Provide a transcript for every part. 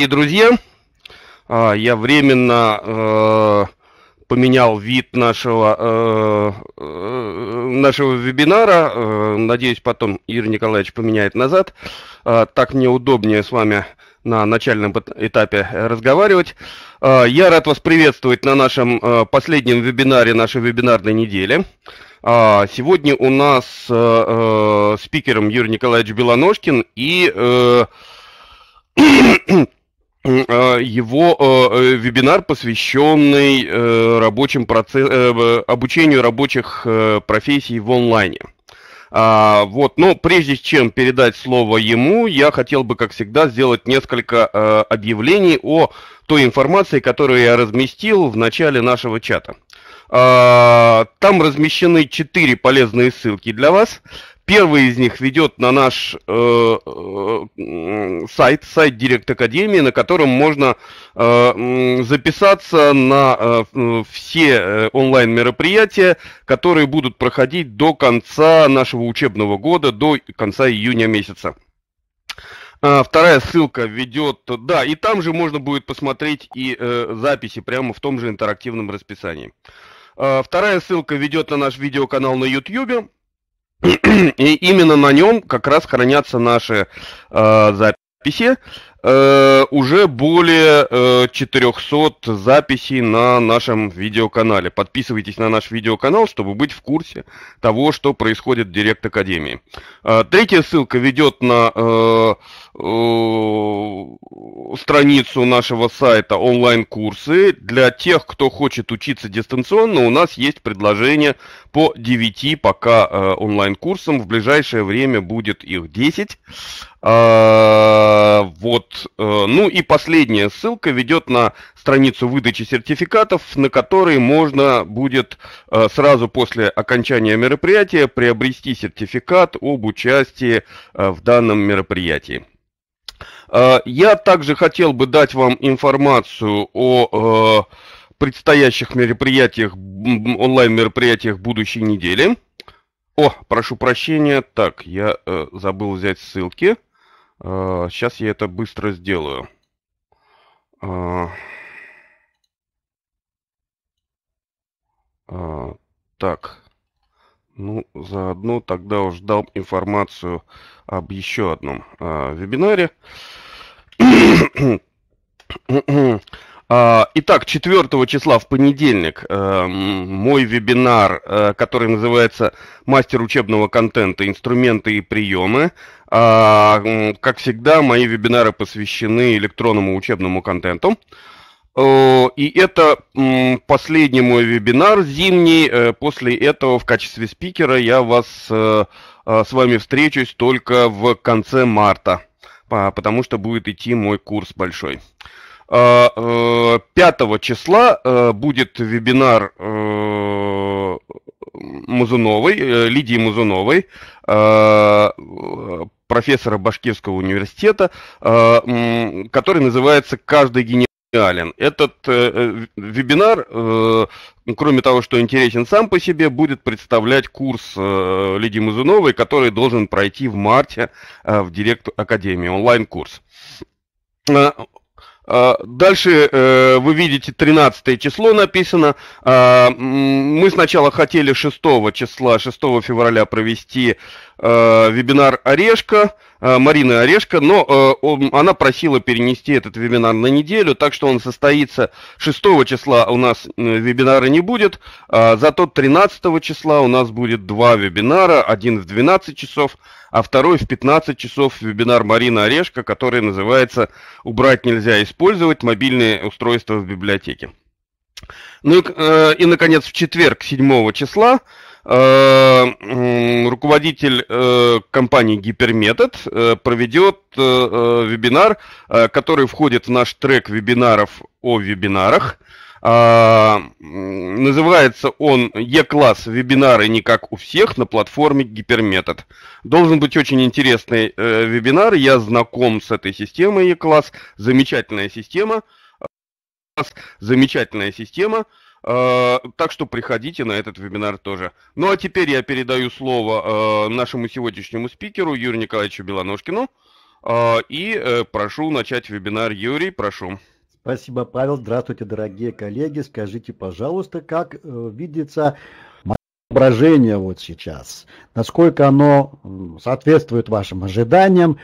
и друзья, а, я временно э, поменял вид нашего, э, э, нашего вебинара. Надеюсь, потом Юрий Николаевич поменяет назад. А, так мне удобнее с вами на начальном этапе разговаривать. А, я рад вас приветствовать на нашем последнем вебинаре нашей вебинарной недели. Сегодня у нас спикером Юрий Николаевич Белоножкин и А, его а, э, вебинар, посвященный э, рабочим процесс, э, обучению рабочих э, профессий в онлайне. А, вот, но прежде чем передать слово ему, я хотел бы, как всегда, сделать несколько э, объявлений о той информации, которую я разместил в начале нашего чата. А, там размещены четыре полезные ссылки для вас. Э, Первый из них ведет на наш э, э, сайт, сайт Директ Академии, на котором можно э, записаться на все онлайн-мероприятия, которые будут проходить до конца нашего учебного года, до конца июня месяца. А, вторая ссылка ведет, да, и там же можно будет посмотреть и записи прямо в том же интерактивном расписании. А, вторая ссылка ведет на наш видеоканал на YouTube. И именно на нем как раз хранятся наши э, записи э, уже более э, 400 записей на нашем видеоканале. Подписывайтесь на наш видеоканал, чтобы быть в курсе того, что происходит в Директ Академии. Э, третья ссылка ведет на э, э, страницу нашего сайта онлайн-курсы. Для тех, кто хочет учиться дистанционно, у нас есть предложение по 9 пока э, онлайн-курсам. В ближайшее время будет их 10. А, э, вот Э, ну и последняя ссылка ведет на страницу выдачи сертификатов, на которой можно будет э, сразу после окончания мероприятия приобрести сертификат об участии э, в данном мероприятии. Я также хотел бы дать вам информацию о предстоящих мероприятиях, онлайн-мероприятиях будущей недели. О, прошу прощения, так, я забыл взять ссылки. Сейчас а, я это быстро сделаю. А. А, так. Ну, заодно тогда уж дал информацию об еще одном вебинаре. М-м. А, итак, 4 числа в понедельник э, мой вебинар, э, который называется «Мастер учебного контента. Инструменты и приемы». А, как всегда, мои вебинары посвящены электронному учебному контенту. И это последний мой вебинар зимний. Э, после этого в качестве спикера я вас с вами встречусь только в конце марта, потому что будет идти мой курс большой. 5 а, э, числа э, будет вебинар э, Музуновой, Лидии Музуновой, профессора Башкирского университета, который называется «Каждый гениален». Этот вебинар, кроме того, что интересен сам по себе, будет представлять курс Лидии Музуновой, который должен пройти в марте в Директ Академии, онлайн-курс. А, дальше э, вы видите 13 число написано. А, мы сначала хотели 6 числа, 6 февраля провести э, вебинар «Орешка». Э, Марины Орешко, но э, она просила перенести этот вебинар на неделю, так что он состоится 6 числа у нас э, вебинара не будет, а зато 13 числа у нас будет два вебинара, один в 12 часов, а второй в 15 часов вебинар Марина Орешко, который называется «Убрать нельзя использовать мобильные устройства в библиотеке». Ну и, и наконец, в четверг 7 числа Э, руководитель э, компании Гиперметод э, проведет вебинар, который входит в наш трек вебинаров о вебинарах. А, называется он Е-класс вебинары не как у всех на платформе Гиперметод. Должен быть очень интересный вебинар. Я знаком с этой системой Е-класс. Замечательная система. Замечательная система. Э, так что приходите на этот вебинар тоже. Ну а теперь я передаю слово э, нашему сегодняшнему спикеру Юрию Николаевичу Белоножкину. Э, и прошу начать вебинар. Юрий, прошу. Спасибо, Павел. Здравствуйте, дорогие коллеги. Скажите, пожалуйста, как видится изображение вот сейчас, насколько оно соответствует вашим ожиданиям,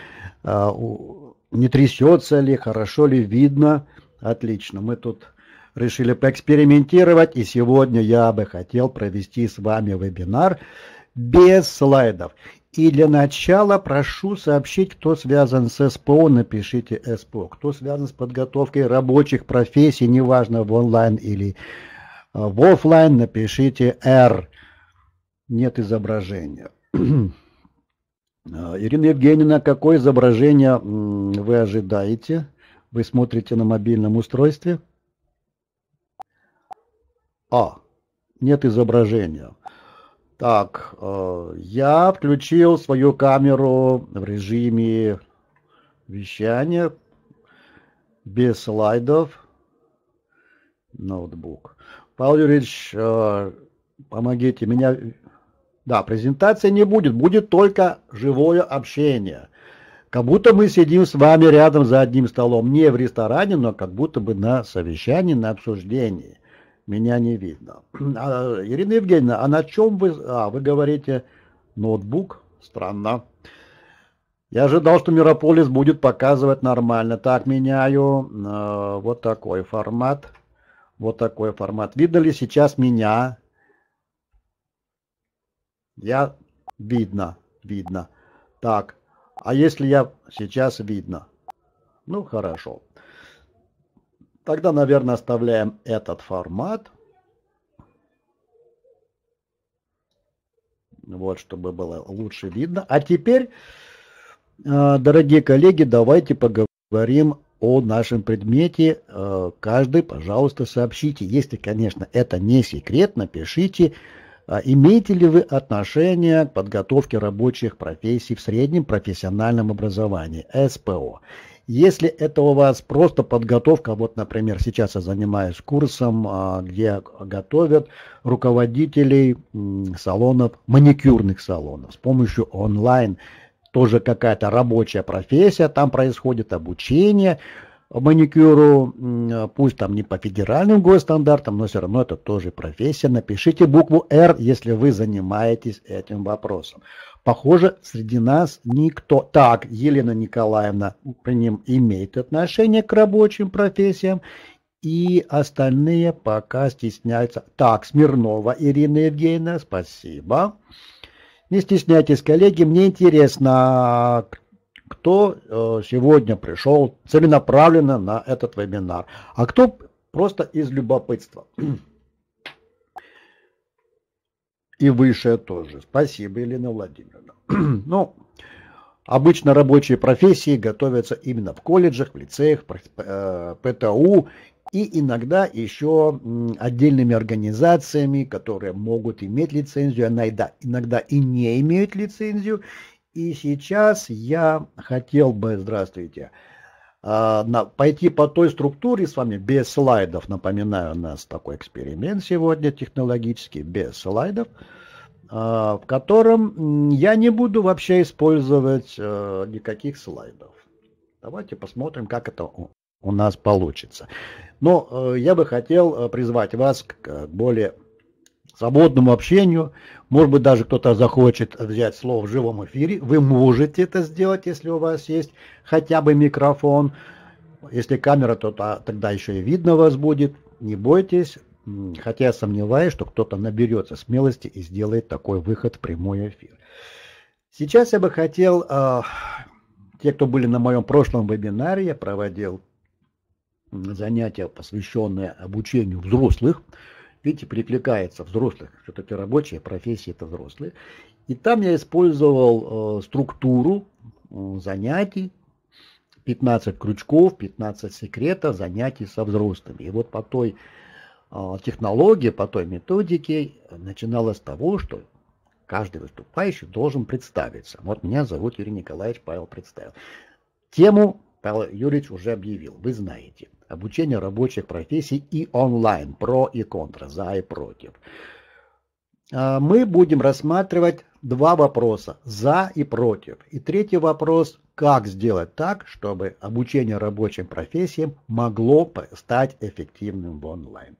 не трясется ли, хорошо ли видно. Отлично, мы тут решили поэкспериментировать, и сегодня я бы хотел провести с вами вебинар без слайдов. И для начала прошу сообщить, кто связан с СПО, напишите СПО. Кто связан с подготовкой рабочих профессий, неважно в онлайн или э, в офлайн, напишите R. Нет изображения. Ирина Евгеньевна, какое изображение вы ожидаете? Вы смотрите на мобильном устройстве? А. Нет изображения. Так, э, я включил свою камеру в режиме вещания без слайдов. Ноутбук. Павел Юрьевич, э, помогите меня. Да, презентации не будет, будет только живое общение. Как будто мы сидим с вами рядом за одним столом. Не в ресторане, но как будто бы на совещании, на обсуждении меня не видно. А, Ирина Евгеньевна, а на чем вы... А, вы говорите ноутбук? Странно. Я ожидал, что Мирополис будет показывать нормально. Так, меняю э, вот такой формат. Вот такой формат. Видно ли сейчас меня? Я... Видно, видно. Так, а если я сейчас видно? Ну, хорошо. Тогда, наверное, оставляем этот формат. Вот, чтобы было лучше видно. А теперь, э, дорогие коллеги, давайте поговорим о нашем предмете. Э, каждый, пожалуйста, сообщите. Если, конечно, это не секрет, напишите, а имеете ли вы отношение к подготовке рабочих профессий в среднем профессиональном образовании, СПО. Если это у вас просто подготовка, вот, например, сейчас я занимаюсь курсом, а, где готовят руководителей салонов, маникюрных салонов с помощью онлайн, тоже какая-то рабочая профессия, там происходит обучение, маникюру, пусть там не по федеральным госстандартам, но все равно это тоже профессия. Напишите букву «Р», если вы занимаетесь этим вопросом. Похоже, среди нас никто. Так, Елена Николаевна ним имеет отношение к рабочим профессиям, и остальные пока стесняются. Так, Смирнова Ирина Евгеньевна, спасибо. Не стесняйтесь, коллеги, мне интересно, кто э, сегодня пришел целенаправленно на этот вебинар, а кто просто из любопытства. И выше тоже. Спасибо, Елена Владимировна. ну, обычно рабочие профессии готовятся именно в колледжах, в лицеях, в ПТУ э, и иногда еще отдельными организациями, которые могут иметь лицензию, иногда, иногда и не имеют лицензию. И сейчас я хотел бы, здравствуйте, здравствуйте. Э, пойти по той структуре с вами без слайдов. Напоминаю, у нас такой эксперимент сегодня технологический, без слайдов, э, в котором я не буду вообще использовать э, никаких слайдов. Давайте посмотрим, как это у нас получится. Но я бы хотел призвать вас к более свободному общению. Может быть, даже кто-то захочет взять слово в живом эфире. Вы можете это сделать, если у вас есть хотя бы микрофон. Если камера, то тогда еще и видно вас будет. Не бойтесь, хотя я сомневаюсь, что кто-то наберется смелости и сделает такой выход в прямой эфир. Сейчас я бы хотел, а, те, кто были на моем прошлом вебинаре, я проводил занятия, посвященные обучению взрослых, видите, прикликается взрослых, все-таки рабочие профессии это взрослые. И там я использовал э, структуру э, занятий, 15 крючков, 15 секретов занятий со взрослыми. И вот по той э, технологии, по той методике начиналось с того, что каждый выступающий должен представиться. Вот меня зовут Юрий Николаевич Павел представил. Тему Павел Юрьевич уже объявил, вы знаете, обучение рабочих профессий и онлайн, про и контра, за и против. А, мы будем рассматривать два вопроса, за и против. И третий вопрос, как сделать так, чтобы обучение рабочим профессиям могло стать эффективным в онлайн.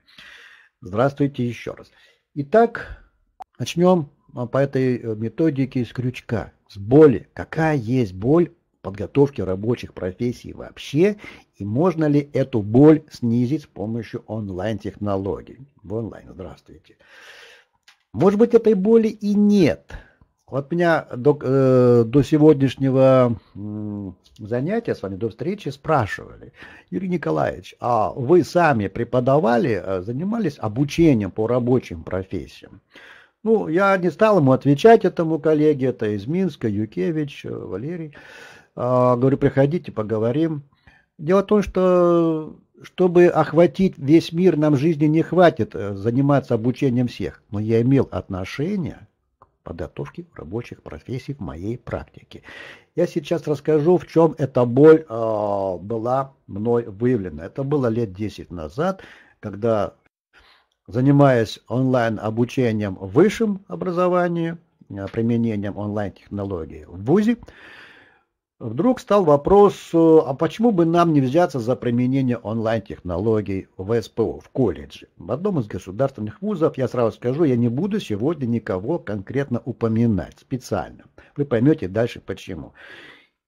Здравствуйте еще раз. Итак, начнем а, по этой э, методике с крючка, с боли. Какая есть боль подготовки рабочих профессий вообще, и можно ли эту боль снизить с помощью онлайн-технологий. В онлайн, здравствуйте. Может быть, этой боли и нет. Вот меня до, э, до сегодняшнего э, занятия с вами, до встречи спрашивали, Юрий Николаевич, а вы сами преподавали, э, занимались обучением по рабочим профессиям? Ну, я не стал ему отвечать этому коллеге, это из Минска, Юкевич, э, Валерий. А, говорю, приходите, поговорим. Дело в том, что чтобы охватить весь мир, нам жизни не хватит э, заниматься обучением всех. Но я имел отношение к подготовке рабочих профессий в моей практике. Я сейчас расскажу, в чем эта боль э, была мной выявлена. Это было лет 10 назад, когда, занимаясь онлайн-обучением в высшем образовании, а, применением онлайн-технологий в ВУЗе, Вдруг стал вопрос, э, а почему бы нам не взяться за применение онлайн-технологий в СПО, в колледже? В одном из государственных вузов, я сразу скажу, я не буду сегодня никого конкретно упоминать специально. Вы поймете дальше почему.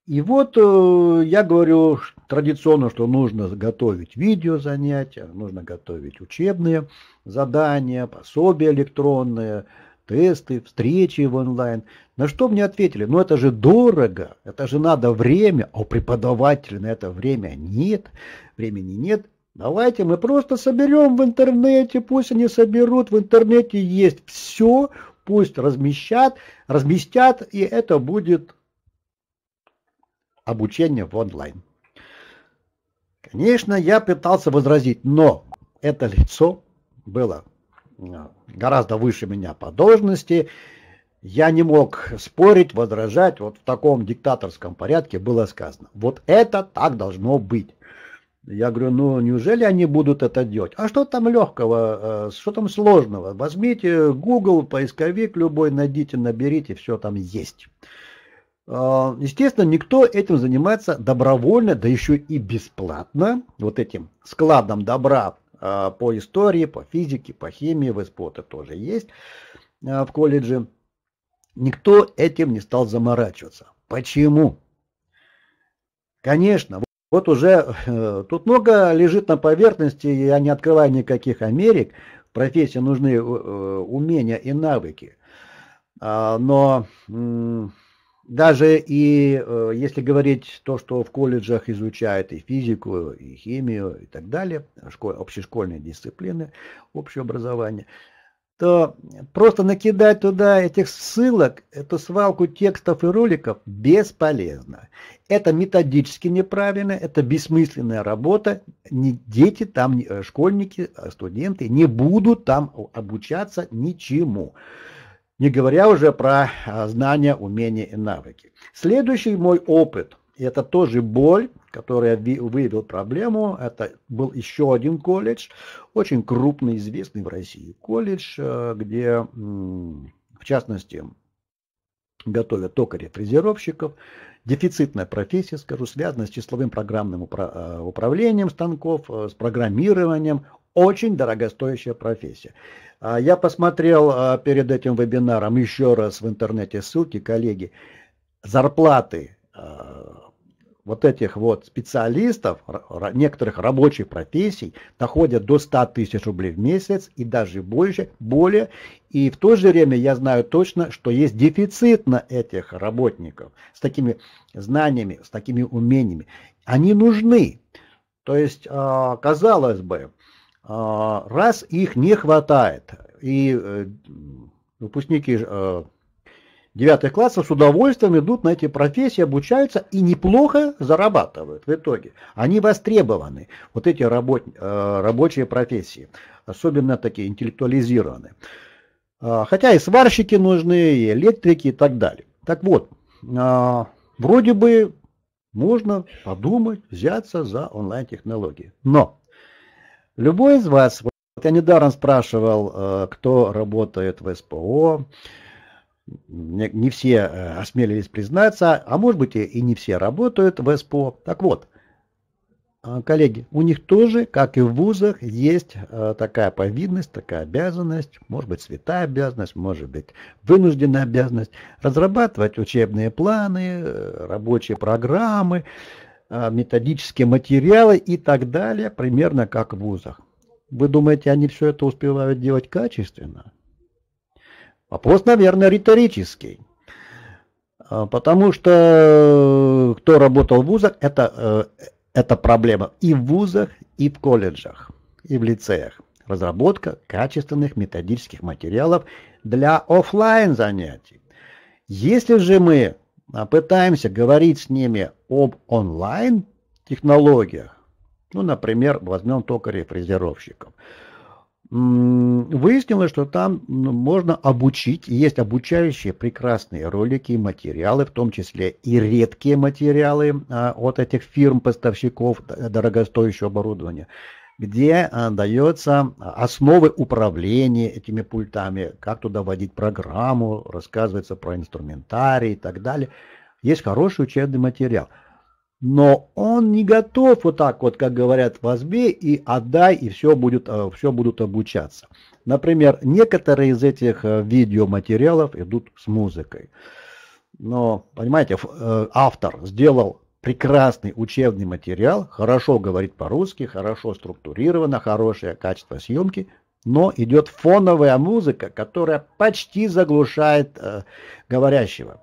И вот э, я говорю традиционно, что нужно готовить видео занятия, нужно готовить учебные задания, пособия электронные, тесты, встречи в онлайн. На что мне ответили, ну это же дорого, это же надо время, а у преподавателя на это время нет, времени нет. Давайте мы просто соберем в интернете, пусть они соберут, в интернете есть все, пусть размещат, разместят, и это будет обучение в онлайн. Конечно, я пытался возразить, но это лицо было гораздо выше меня по должности, я не мог спорить, возражать, вот в таком диктаторском порядке было сказано. Вот это так должно быть. Я говорю, ну неужели они будут это делать? А что там легкого, э, что там сложного? Возьмите Google, поисковик любой, найдите, наберите, все там есть. А, естественно, никто этим занимается добровольно, да еще и бесплатно, вот этим складом добра а, по истории, по физике, по химии, в СПОТе тоже есть а, в колледже. Никто этим не стал заморачиваться. Почему? Конечно, вот уже э, тут много лежит на поверхности, я не открываю никаких Америк. В профессии нужны э, э умения и навыки. А, но э, даже и э, если говорить то, что в колледжах изучают и физику, и химию, и так далее, школ, общешкольные дисциплины, общее образование – то просто накидать туда этих ссылок, эту свалку текстов и роликов бесполезно. Это методически неправильно, это бессмысленная работа. Не дети там, не, э, школьники, э, студенты не будут там обучаться ничему. Не говоря уже про а, знания, умения и навыки. Следующий мой опыт и это тоже боль, которая выявил проблему. Это был еще один колледж, очень крупный, известный в России колледж, э, где, в частности, готовят токарей-фрезеровщиков. Дефицитная профессия, скажу, связана с числовым программным э, управлением станков, э, с программированием. Очень дорогостоящая профессия. А я посмотрел перед этим вебинаром еще раз в интернете ссылки, коллеги. Зарплаты вот этих вот специалистов, некоторых рабочих профессий, доходят до 100 тысяч рублей в месяц и даже больше, более. И в то же время я знаю точно, что есть дефицит на этих работников с такими знаниями, с такими умениями. Они нужны. То есть, а, казалось бы, а, раз их не хватает, и э, выпускники э, девятых классов с удовольствием идут на эти профессии, обучаются и неплохо зарабатывают в итоге. Они востребованы, вот эти работ, э, рабочие профессии, особенно такие интеллектуализированные. А, хотя и сварщики нужны, и электрики и так далее. Так вот, а, вроде бы можно подумать, взяться за онлайн-технологии. Но любой из вас, вот я недаром спрашивал, э, кто работает в СПО, не, все э, осмелились признаться, а может быть и не все работают в СПО. Так вот, а, коллеги, у них тоже, как и в вузах, есть э, такая повинность, такая обязанность, может быть, святая обязанность, может быть, вынужденная обязанность разрабатывать учебные планы, э, рабочие программы, методические материалы и так далее, примерно как в вузах. Вы думаете, они все это успевают делать качественно? Вопрос, наверное, риторический. А, потому что э, кто работал в вузах, это, э, это проблема и в вузах, и в колледжах, и в лицеях. Разработка качественных методических материалов для офлайн занятий. Если же мы а, пытаемся говорить с ними об онлайн технологиях, ну, например, возьмем токарей-фрезеровщиков, фрезеровщиков выяснилось, что там ну, можно обучить, есть обучающие прекрасные ролики и материалы, в том числе и редкие материалы а, от этих фирм-поставщиков дорогостоящего оборудования, где а, дается основы управления этими пультами, как туда вводить программу, рассказывается про инструментарий и так далее. Есть хороший учебный материал – но он не готов вот так вот, как говорят, возьми и отдай, и все, будет, э, все будут обучаться. Например, некоторые из этих э, видеоматериалов идут с музыкой. Но, понимаете, э, автор сделал прекрасный учебный материал, хорошо говорит по-русски, хорошо структурировано, хорошее качество съемки, но идет фоновая музыка, которая почти заглушает э, говорящего.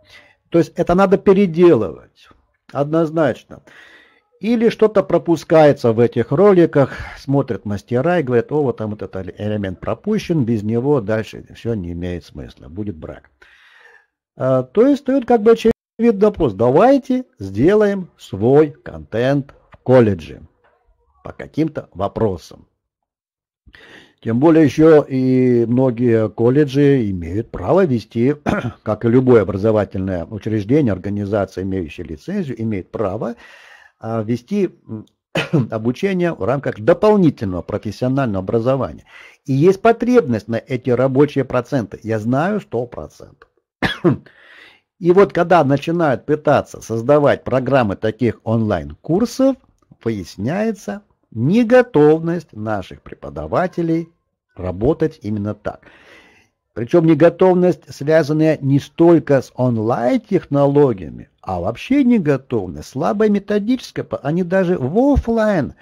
То есть это надо переделывать. Однозначно. Или что-то пропускается в этих роликах, смотрят мастера и говорят, о, вот там вот этот элемент пропущен, без него дальше все не имеет смысла, будет брак. А, то есть стоит как бы очевидный вопрос, давайте сделаем свой контент в колледже по каким-то вопросам. Тем более еще и многие колледжи имеют право вести, как и любое образовательное учреждение, организация, имеющая лицензию, имеет право а, вести обучение в рамках дополнительного профессионального образования. И есть потребность на эти рабочие проценты. Я знаю 100%. И вот когда начинают пытаться создавать программы таких онлайн-курсов, выясняется неготовность наших преподавателей работать именно так. Причем неготовность, связанная не столько с онлайн-технологиями, а вообще неготовность, слабая методическая, они даже в офлайн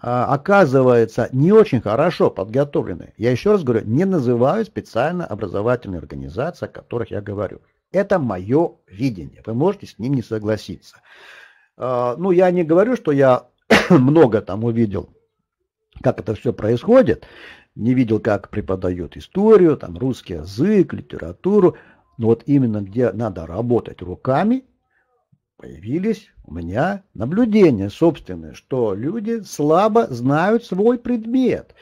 а, оказывается не очень хорошо подготовлены. Я еще раз говорю, не называю специально образовательные организации, о которых я говорю. Это мое видение. Вы можете с ним не согласиться. А, ну, я не говорю, что я много там увидел, как это все происходит, не видел, как преподают историю, там русский язык, литературу, но вот именно где надо работать руками, появились у меня наблюдения собственные, что люди слабо знают свой предмет.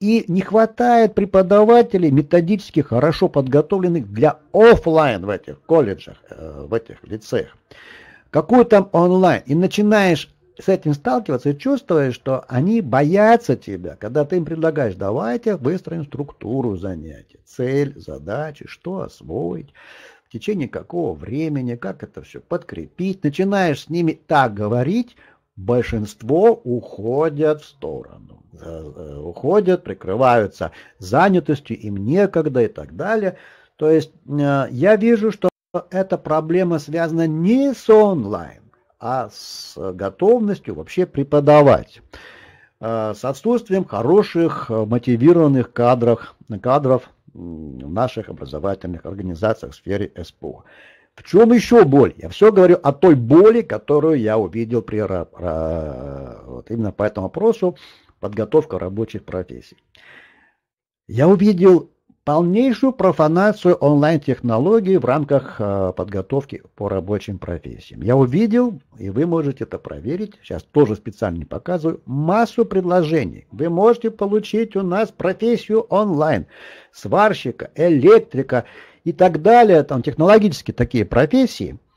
И не хватает преподавателей методически хорошо подготовленных для офлайн в этих колледжах, э, в этих лицеях. Какой там онлайн? И начинаешь с этим сталкиваться и чувствуешь, что они боятся тебя, когда ты им предлагаешь, давайте выстроим структуру занятий, цель, задачи, что освоить, в течение какого времени, как это все подкрепить. Начинаешь с ними так говорить, большинство уходят в сторону, э, уходят, прикрываются занятостью, им некогда и так далее. То есть э, я вижу, что эта проблема связана не с онлайн, а с готовностью вообще преподавать э, с отсутствием хороших э, мотивированных кадров, кадров в наших образовательных организациях в сфере СПО. В чем еще боль? Я все говорю о той боли, которую я увидел при, вот именно по этому вопросу подготовка рабочих профессий. Я увидел полнейшую профанацию онлайн-технологий в рамках э, подготовки по рабочим профессиям. Я увидел, и вы можете это проверить, сейчас тоже специально не показываю, массу предложений. Вы можете получить у нас профессию онлайн, сварщика, электрика и так далее, там технологически такие профессии –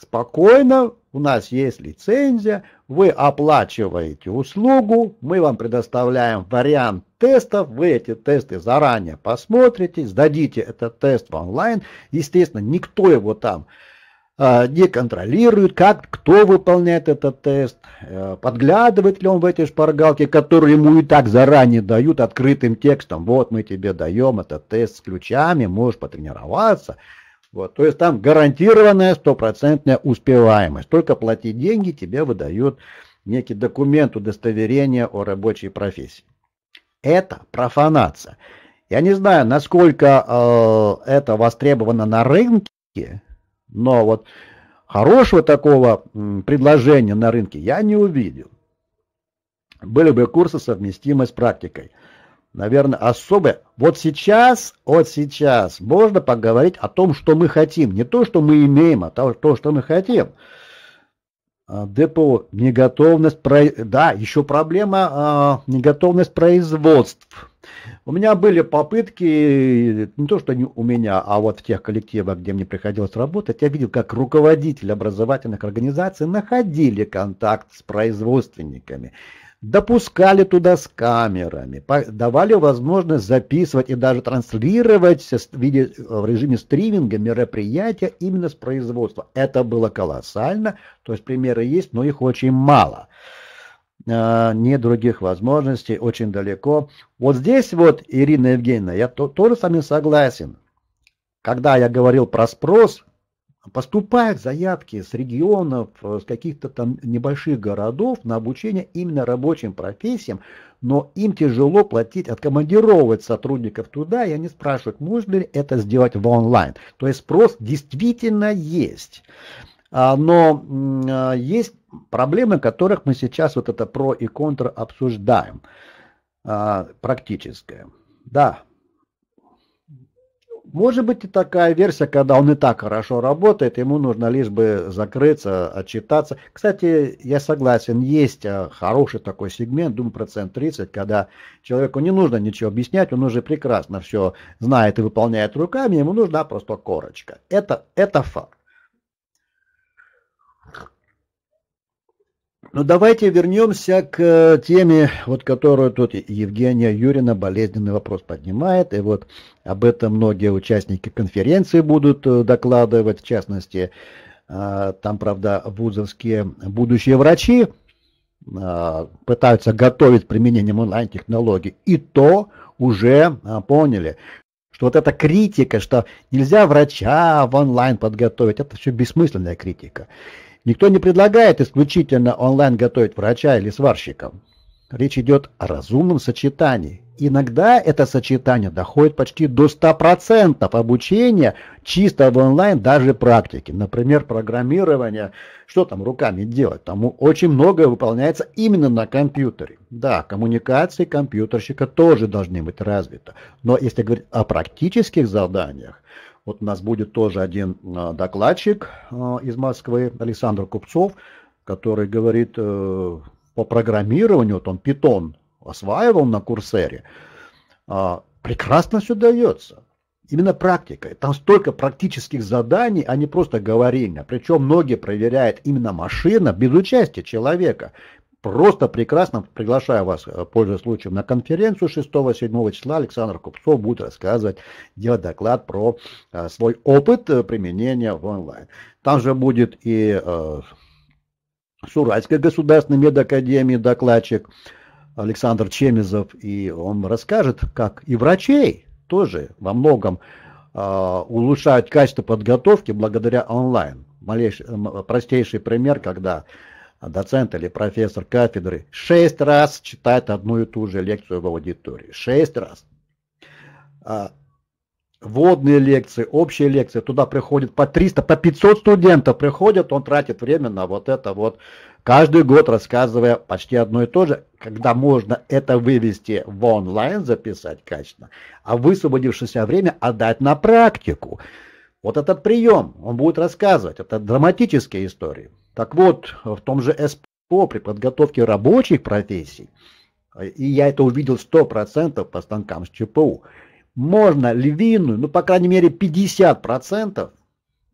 Спокойно, у нас есть лицензия, вы оплачиваете услугу, мы вам предоставляем вариант тестов, вы эти тесты заранее посмотрите, сдадите этот тест в онлайн. Естественно, никто его там э, не контролирует, как, кто выполняет этот тест, э, подглядывает ли он в эти шпаргалки, которые ему и так заранее дают открытым текстом. Вот мы тебе даем этот тест с ключами, можешь потренироваться. Вот, то есть там гарантированная стопроцентная успеваемость. Только плати деньги, тебе выдают некий документ удостоверения о рабочей профессии. Это профанация. Я не знаю, насколько э, это востребовано на рынке, но вот хорошего такого м, предложения на рынке я не увидел. Были бы курсы совместимы с практикой наверное, особое. Вот сейчас, вот сейчас можно поговорить о том, что мы хотим. Не то, что мы имеем, а то, что мы хотим. А, депо, неготовность, про... да, еще проблема, а, неготовность производств. У меня были попытки, не то что не у меня, а вот в тех коллективах, где мне приходилось работать, я видел, как руководители образовательных организаций находили контакт с производственниками допускали туда с камерами, давали возможность записывать и даже транслировать в, виде, в режиме стриминга мероприятия именно с производства. Это было колоссально, то есть примеры есть, но их очень мало. А, нет других возможностей, очень далеко. Вот здесь вот, Ирина Евгеньевна, я то, тоже с вами согласен. Когда я говорил про спрос, Поступают заявки с регионов, э, с каких-то там небольших городов на обучение именно рабочим профессиям, но им тяжело платить, откомандировать сотрудников туда, и они спрашивают, можно ли это сделать в онлайн. То есть спрос действительно есть. А, но а, есть проблемы, которых мы сейчас вот это про и контр обсуждаем а, практическое. Да, может быть и такая версия, когда он и так хорошо работает, ему нужно лишь бы закрыться, отчитаться. Кстати, я согласен, есть э, хороший такой сегмент, думаю, процент 30, когда человеку не нужно ничего объяснять, он уже прекрасно все знает и выполняет руками, ему нужна просто корочка. Это, это факт. Но ну, давайте вернемся к э, теме, вот которую тут Евгения Юрина болезненный вопрос поднимает. И вот об этом многие участники конференции будут э, докладывать, в частности, э, там, правда, вузовские будущие врачи пытаются готовить применением онлайн-технологий. И то уже поняли, что вот эта критика, что нельзя врача в онлайн подготовить, это все бессмысленная критика. Никто не предлагает исключительно онлайн готовить врача или сварщика. Речь идет о разумном сочетании. Иногда это сочетание доходит почти до 100% обучения чисто в онлайн даже практики. Например, программирование, что там руками делать. Тому очень многое выполняется именно на компьютере. Да, коммуникации компьютерщика тоже должны быть развиты. Но если говорить о практических заданиях, вот у нас будет тоже один а, докладчик а, из Москвы, Александр Купцов, который говорит э, по программированию, вот он питон осваивал на курсере, а, прекрасно все дается. Именно практикой. Там столько практических заданий, а не просто говорения. Причем многие проверяет именно машина без участия человека просто прекрасно. Приглашаю вас, э, пользуясь случаем, на конференцию 6-7 числа. Александр Купцов будет рассказывать, делать доклад про э, свой опыт э, применения в онлайн. Там же будет и э, Суральская государственная медакадемия докладчик Александр Чемизов, и он расскажет, как и врачей тоже во многом улучшают качество подготовки благодаря онлайн. Малейший, простейший пример, когда доцент или профессор кафедры шесть раз читает одну и ту же лекцию в аудитории. Шесть раз. А, водные лекции, общие лекции, туда приходит по 300, по 500 студентов приходят, он тратит время на вот это вот, каждый год рассказывая почти одно и то же, когда можно это вывести в онлайн, записать качественно, а высвободившееся время отдать на практику. Вот этот прием, он будет рассказывать, это драматические истории. Так вот, в том же СПО при подготовке рабочих профессий, э, и я это увидел 100% по станкам с ЧПУ, можно львиную, ну, по крайней мере, 50%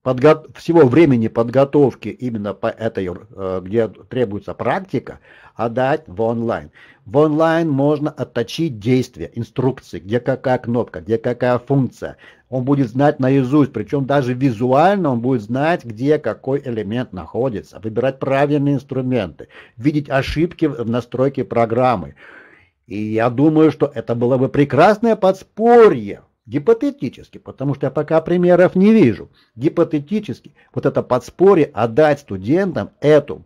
подго... всего времени подготовки именно по этой, э, где требуется практика, отдать а в онлайн. В онлайн можно отточить действия, инструкции, где какая кнопка, где какая функция. Он будет знать наизусть, причем даже визуально он будет знать, где какой элемент находится, выбирать правильные инструменты, видеть ошибки в настройке программы. И я думаю, что это было бы прекрасное подспорье Гипотетически, потому что я пока примеров не вижу. Гипотетически, вот это подспорье отдать студентам эту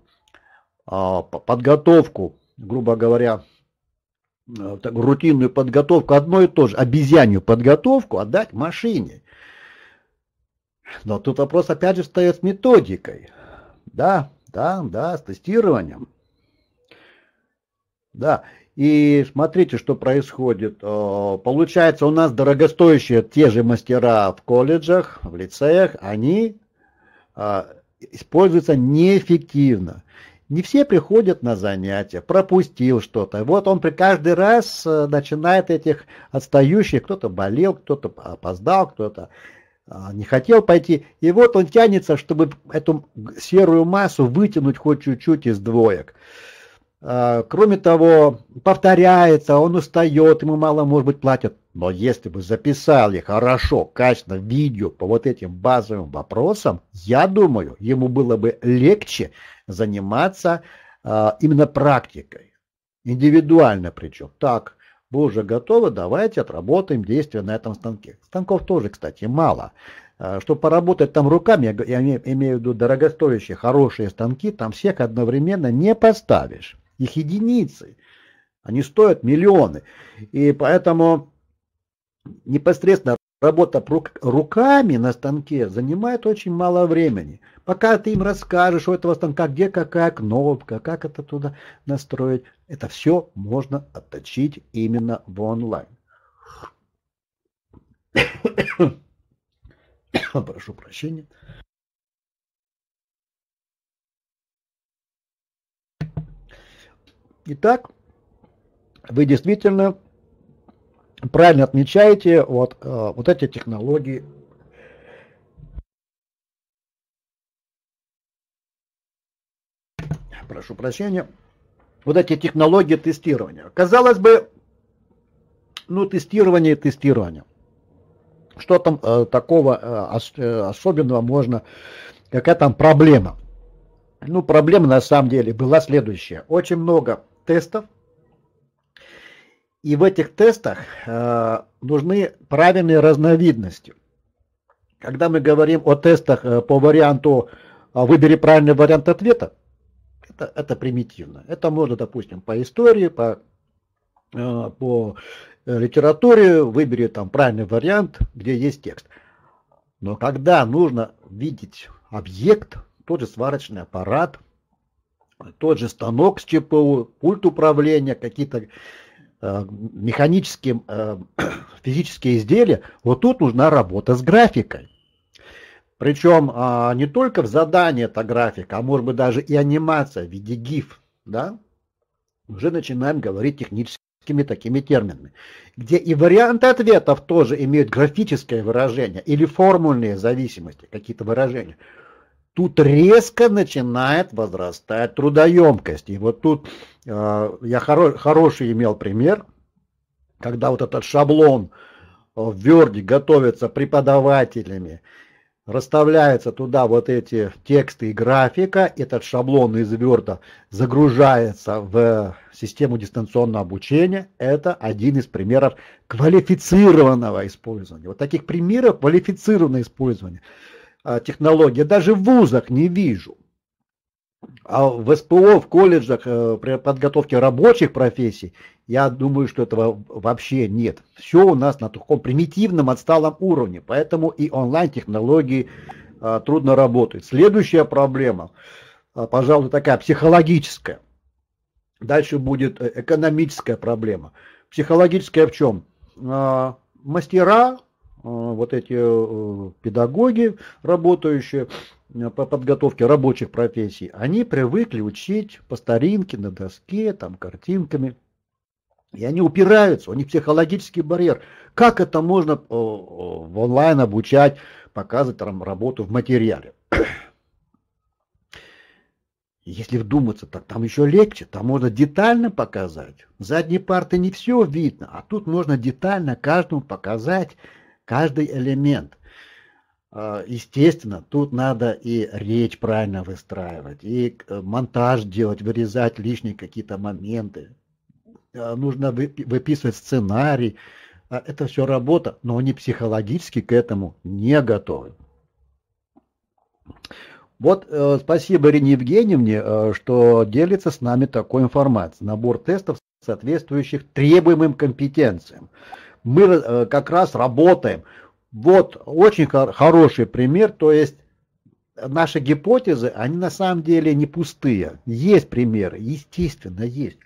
а, подготовку, грубо говоря, а, так, рутинную подготовку, одно и то же, обезьянью подготовку отдать машине. Но тут вопрос опять же встает с методикой. Да, да, да, с тестированием. Да, и смотрите, что происходит. Э, получается, у нас дорогостоящие те же мастера в колледжах, в лицеях, они э, используются неэффективно. Не все приходят на занятия, пропустил что-то. Вот он при каждый раз э, начинает этих отстающих, кто-то болел, кто-то опоздал, кто-то не хотел пойти. И вот он тянется, чтобы эту серую массу вытянуть хоть чуть-чуть из двоек. А, кроме того, повторяется, он устает, ему мало, может быть, платят. Но если бы записали хорошо, качественно видео по вот этим базовым вопросам, я думаю, ему было бы легче заниматься а, именно практикой. Индивидуально причем. Так, вы уже готовы, давайте отработаем действия на этом станке. Станков тоже, кстати, мало. А, Чтобы поработать там руками, я имею в виду дорогостоящие, хорошие станки, там всех одновременно не поставишь. Их единицы. Они стоят миллионы. И поэтому непосредственно работа руками на станке занимает очень мало времени. Пока ты им расскажешь у этого станка, где какая кнопка, как это туда настроить, это все можно отточить именно в онлайн. Прошу прощения. Итак, вы действительно правильно отмечаете вот, э, вот эти технологии. Прошу прощения. Вот эти технологии тестирования. Казалось бы, ну, тестирование, тестирование. Что там э, такого э, э, особенного можно, какая там проблема? Ну, проблема на самом деле была следующая. Очень много тестов. И в этих тестах э, нужны правильные разновидности. Когда мы говорим о тестах э, по варианту э, «выбери правильный вариант ответа», это, это примитивно. Это можно, допустим, по истории, по, э, по э, литературе, выбери там правильный вариант, где есть текст. Но когда нужно видеть объект, тот же сварочный аппарат – тот же станок с ЧПУ, пульт управления, какие-то э, механические, э, физические изделия, вот тут нужна работа с графикой. Причем э, не только в задании это графика, а может быть даже и анимация в виде GIF, да, уже начинаем говорить техническими такими терминами, где и варианты ответов тоже имеют графическое выражение или формульные зависимости, какие-то выражения тут резко начинает возрастать трудоемкость. И вот тут э, я хоро хороший имел пример, когда вот этот шаблон э, в Верде готовится преподавателями, расставляются туда вот эти тексты и графика, этот шаблон из Верда загружается в систему дистанционного обучения. Это один из примеров квалифицированного использования. Вот таких примеров квалифицированного использования – а, технологии, даже в вузах не вижу. А в СПО, в колледжах, э, при подготовке рабочих профессий, я думаю, что этого вообще нет. Все у нас на таком примитивном, отсталом уровне, поэтому и онлайн-технологии а, трудно работают. Следующая проблема, а, пожалуй, такая психологическая. Дальше будет э, экономическая проблема. Психологическая в чем? Мастера Э, вот эти э, педагоги, работающие э, по подготовке рабочих профессий, они привыкли учить по старинке, на доске, там, картинками. И они упираются, у них психологический барьер. Как это можно в онлайн обучать, показывать там работу в материале? Если вдуматься, так там еще легче, там можно детально показать. Задней парты не все видно, а тут можно детально каждому показать, каждый элемент. А, естественно, тут надо и речь правильно выстраивать, и э, монтаж делать, вырезать лишние какие-то моменты. А, нужно выписывать сценарий. А, это все работа, но они психологически к этому не готовы. Вот э, спасибо Ирине Евгеньевне, э, что делится с нами такой информацией. Набор тестов, соответствующих требуемым компетенциям мы э, как раз работаем. Вот очень хороший пример, то есть наши гипотезы, они на самом деле не пустые. Есть примеры, естественно, есть.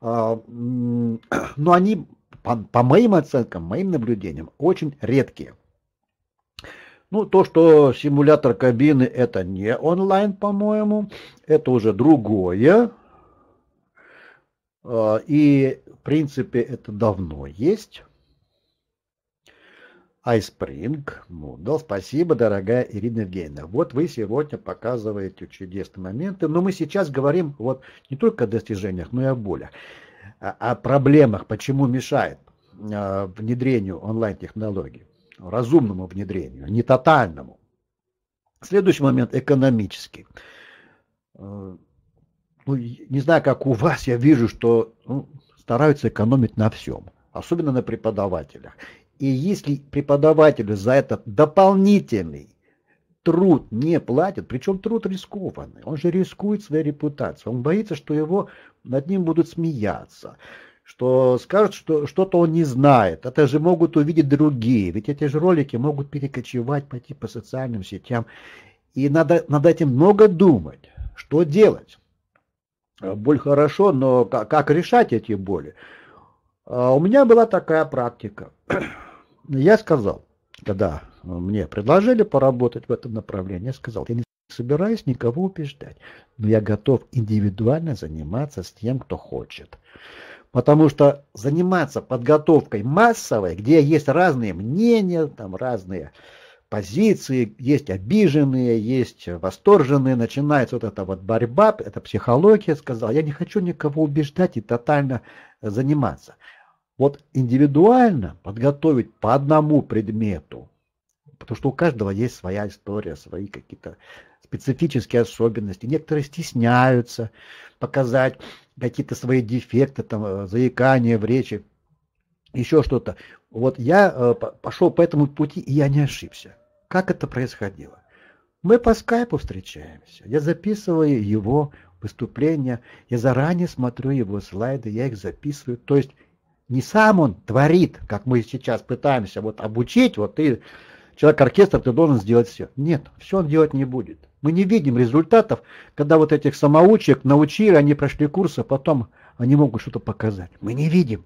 А, но они, по, моим оценкам, моим наблюдениям, очень редкие. Ну, то, что симулятор кабины, это не онлайн, по-моему, это уже другое. А, и, в принципе, это давно есть. Айспринг, Ну, спасибо, дорогая Ирина Евгеньевна. Вот вы сегодня показываете чудесные моменты, но мы сейчас говорим вот не только о достижениях, но и о болях, о, а, о проблемах, почему мешает э, внедрению онлайн-технологий, разумному внедрению, а не тотальному. Следующий момент экономический. Э, ну, не знаю, как у вас, я вижу, что ну, стараются экономить на всем, особенно на преподавателях. И если преподавателю за этот дополнительный труд не платят, причем труд рискованный, он же рискует своей репутацией, он боится, что его над ним будут смеяться, что скажут, что что-то он не знает, это же могут увидеть другие, ведь эти же ролики могут перекочевать, пойти по социальным сетям, и надо над этим много думать, что делать. Боль хорошо, но как, как решать эти боли? А, у меня была такая практика. Я сказал, когда мне предложили поработать в этом направлении, я сказал, я не собираюсь никого убеждать, но я готов индивидуально заниматься с тем, кто хочет. Потому что заниматься подготовкой массовой, где есть разные мнения, там разные позиции, есть обиженные, есть восторженные, начинается вот эта вот борьба, это психология, сказал, я не хочу никого убеждать и тотально заниматься. Вот индивидуально подготовить по одному предмету, потому что у каждого есть своя история, свои какие-то специфические особенности. Некоторые стесняются показать какие-то свои дефекты, там, э, заикание в речи, еще что-то. Вот я э, пошел по этому пути, и я не ошибся. Как это происходило? Мы по скайпу встречаемся. Я записываю его выступления, я заранее смотрю его слайды, я их записываю. То есть не сам он творит, как мы сейчас пытаемся вот обучить, вот ты человек-оркестр, ты должен сделать все. Нет, все он делать не будет. Мы не видим результатов, когда вот этих самоучек научили, они прошли курсы, а потом они могут что-то показать. Мы не видим.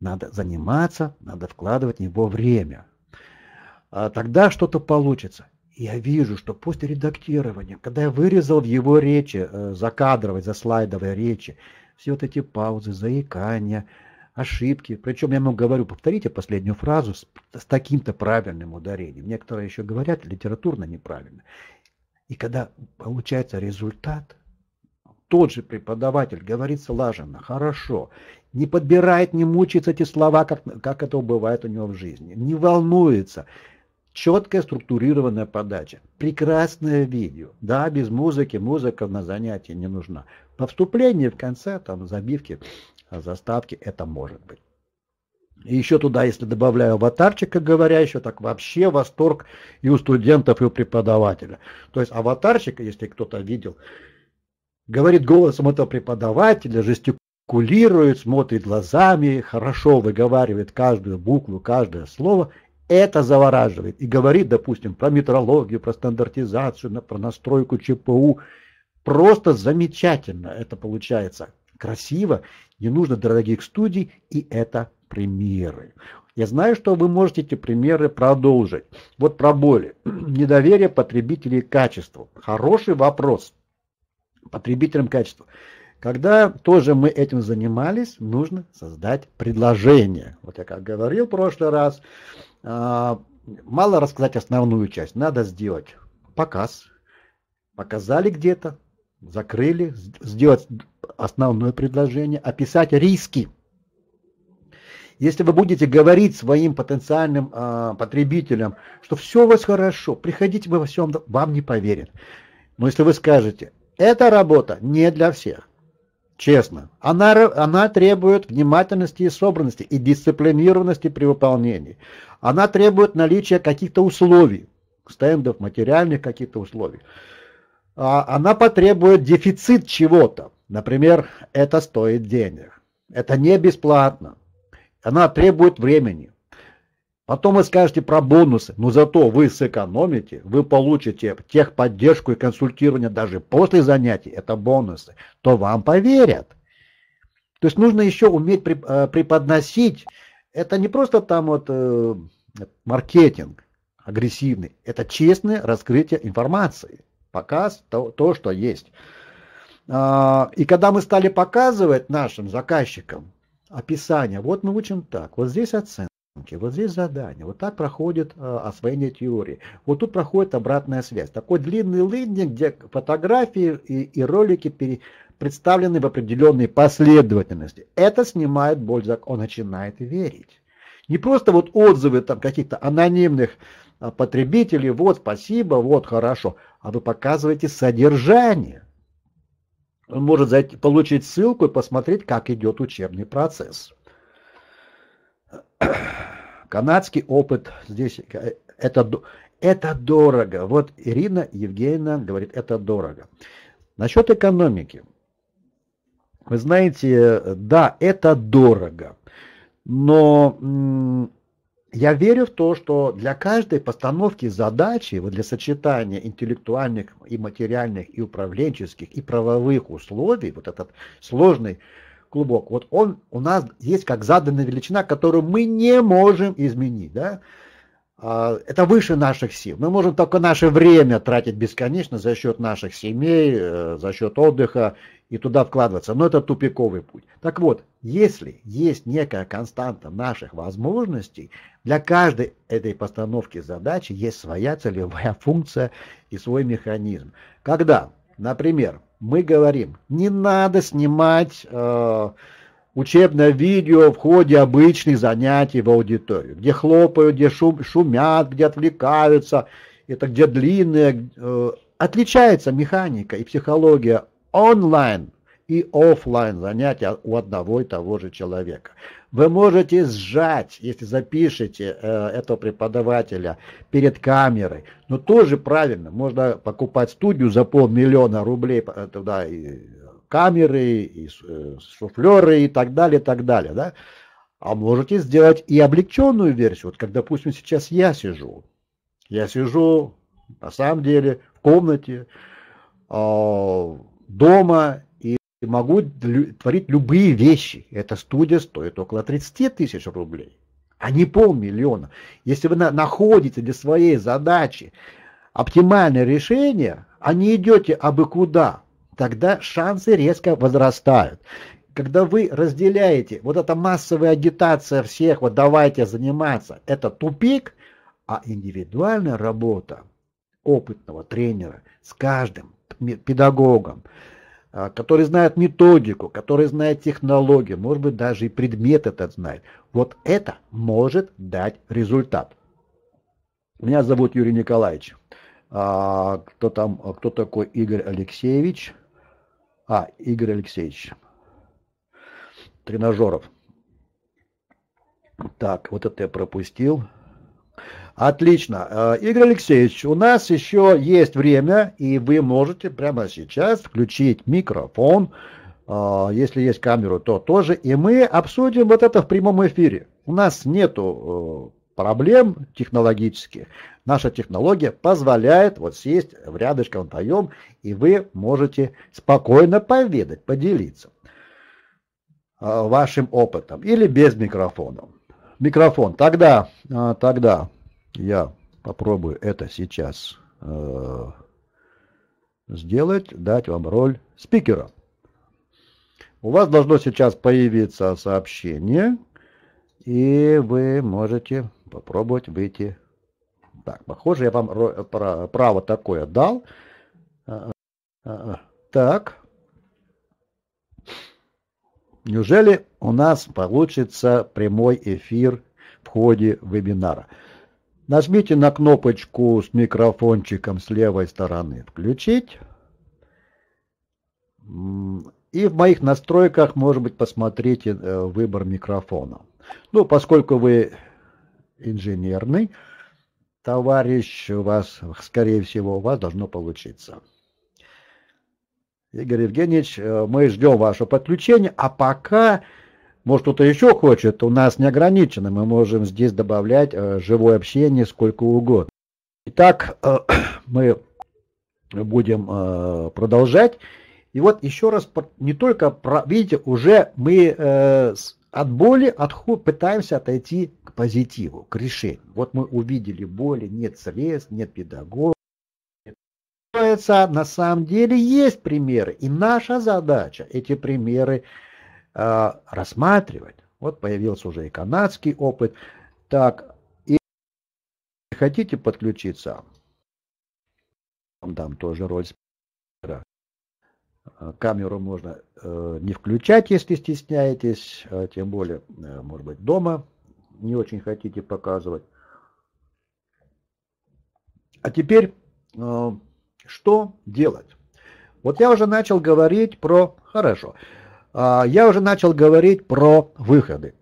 Надо заниматься, надо вкладывать в него время. А тогда что-то получится. Я вижу, что после редактирования, когда я вырезал в его речи, э, закадровой, заслайдовой речи, все вот эти паузы, заикания – ошибки. Причем я ему говорю, повторите последнюю фразу с, с таким-то правильным ударением. Некоторые еще говорят литературно неправильно. И когда получается результат, тот же преподаватель говорит слаженно, хорошо, не подбирает, не мучается эти слова, как, как это бывает у него в жизни, не волнуется. Четкая структурированная подача. Прекрасное видео. Да, без музыки, музыка на занятии не нужна. По вступлению в конце, там, забивки, а застатки это может быть. И еще туда, если добавляю аватарчика говоря, еще так вообще восторг и у студентов, и у преподавателя. То есть аватарчик, если кто-то видел, говорит голосом этого преподавателя, жестикулирует, смотрит глазами, хорошо выговаривает каждую букву, каждое слово. Это завораживает. И говорит, допустим, про метрологию, про стандартизацию, про настройку ЧПУ. Просто замечательно это получается красиво не нужно дорогих студий, и это примеры. Я знаю, что вы можете эти примеры продолжить. Вот про боли. Недоверие потребителей к качеству. Хороший вопрос. Потребителям качества. Когда тоже мы этим занимались, нужно создать предложение. Вот я как говорил в прошлый раз, а, мало рассказать основную часть, надо сделать показ. Показали где-то, закрыли, сделать основное предложение, описать риски. Если вы будете говорить своим потенциальным э, потребителям, что все у вас хорошо, приходите во всем, вам не поверят. Но если вы скажете, эта работа не для всех, честно, она, она требует внимательности и собранности и дисциплинированности при выполнении. Она требует наличия каких-то условий, стендов, материальных каких-то условий. А, она потребует дефицит чего-то. Например, это стоит денег. Это не бесплатно. Она требует времени. Потом вы скажете про бонусы, но зато вы сэкономите, вы получите техподдержку и консультирование даже после занятий, это бонусы, то вам поверят. То есть нужно еще уметь э, преподносить. Это не просто там вот э, маркетинг агрессивный, это честное раскрытие информации показ то, то что есть. А, и когда мы стали показывать нашим заказчикам описание, вот мы учим так, вот здесь оценки вот здесь задание, вот так проходит э, освоение теории, вот тут проходит обратная связь. Такой длинный лыдник, где фотографии и, и ролики пере, представлены в определенной последовательности. Это снимает боль, он начинает верить. Не просто вот отзывы там каких-то анонимных а, потребители, вот спасибо, вот хорошо, а вы показываете содержание. Он может зайти, получить ссылку и посмотреть, как идет учебный процесс. Канадский опыт здесь, э, это, это дорого. Вот Ирина Евгеньевна говорит, это дорого. Насчет экономики. Вы знаете, э, да, это дорого, но я верю в то, что для каждой постановки задачи, вот для сочетания интеллектуальных и материальных, и управленческих, и правовых условий, вот этот сложный клубок, вот он у нас есть как заданная величина, которую мы не можем изменить, да? А, это выше наших сил. Мы можем только наше время тратить бесконечно за счет наших семей, э, за счет отдыха и туда вкладываться. Но это тупиковый путь. Так вот, если есть некая константа наших возможностей, для каждой этой постановки задачи есть своя целевая функция и свой механизм. Когда, например, мы говорим, не надо снимать э, учебное видео в ходе обычных занятий в аудиторию, где хлопают, где шум, шумят, где отвлекаются, это где длинные... Э, отличается механика и психология онлайн и офлайн занятия у одного и того же человека. Вы можете сжать, если запишете э, этого преподавателя перед камерой. Но тоже правильно, можно покупать студию за полмиллиона рублей э, туда и камеры, и э, суфлеры и так далее, и так далее. Да? А можете сделать и облегченную версию. Вот как, допустим, сейчас я сижу. Я сижу, на самом деле, в комнате, э, дома и могу творить любые вещи. Эта студия стоит около 30 тысяч рублей, а не полмиллиона. Если вы находите для своей задачи оптимальное решение, а не идете абы куда, тогда шансы резко возрастают. Когда вы разделяете, вот эта массовая агитация всех, вот давайте заниматься, это тупик, а индивидуальная работа опытного тренера с каждым педагогом, а, который знает методику, который знает технологию, может быть, даже и предмет этот знает. Вот это может дать результат. Меня зовут Юрий Николаевич. А, кто там, кто такой Игорь Алексеевич? А, Игорь Алексеевич. Тренажеров. Так, вот это я пропустил. Отлично. Э, Игорь Алексеевич, у нас еще есть время, и вы можете прямо сейчас включить микрофон. Э, Если есть камеру, то тоже. И мы обсудим вот это в прямом эфире. У нас нету э, проблем технологических. Наша технология позволяет вот сесть в рядышком вдвоем, и вы можете спокойно поведать, поделиться вашим опытом или без микрофона. Микрофон. Тогда, тогда я попробую это сейчас э, сделать, дать вам роль спикера. У вас должно сейчас появиться сообщение, и вы можете попробовать выйти. Так, похоже, я вам право такое дал. А, а, а, так. Неужели у нас получится прямой эфир в ходе вебинара? Нажмите на кнопочку с микрофончиком с левой стороны «Включить». И в моих настройках, может быть, посмотрите э, выбор микрофона. Ну, поскольку вы инженерный, товарищ, у вас, скорее всего, у вас должно получиться. Игорь Евгеньевич, э, мы ждем ваше подключение, а пока может, кто-то еще хочет, у нас не ограничено, мы можем здесь добавлять э, живое общение сколько угодно. Итак, э, мы будем э, продолжать. И вот еще раз, не только, про, видите, уже мы э, от боли отход, пытаемся отойти к позитиву, к решению. Вот мы увидели боли, нет средств, нет педагогов. На самом деле есть примеры, и наша задача эти примеры Э, рассматривать. Вот появился уже и канадский опыт. Так, и хотите подключиться, там тоже роль спикера. Э, камеру можно э, не включать, если стесняетесь, а тем более, может быть, дома не очень хотите показывать. А теперь, что делать? Вот я уже начал говорить про... Хорошо. Хорошо. А, я уже начал говорить про выходы.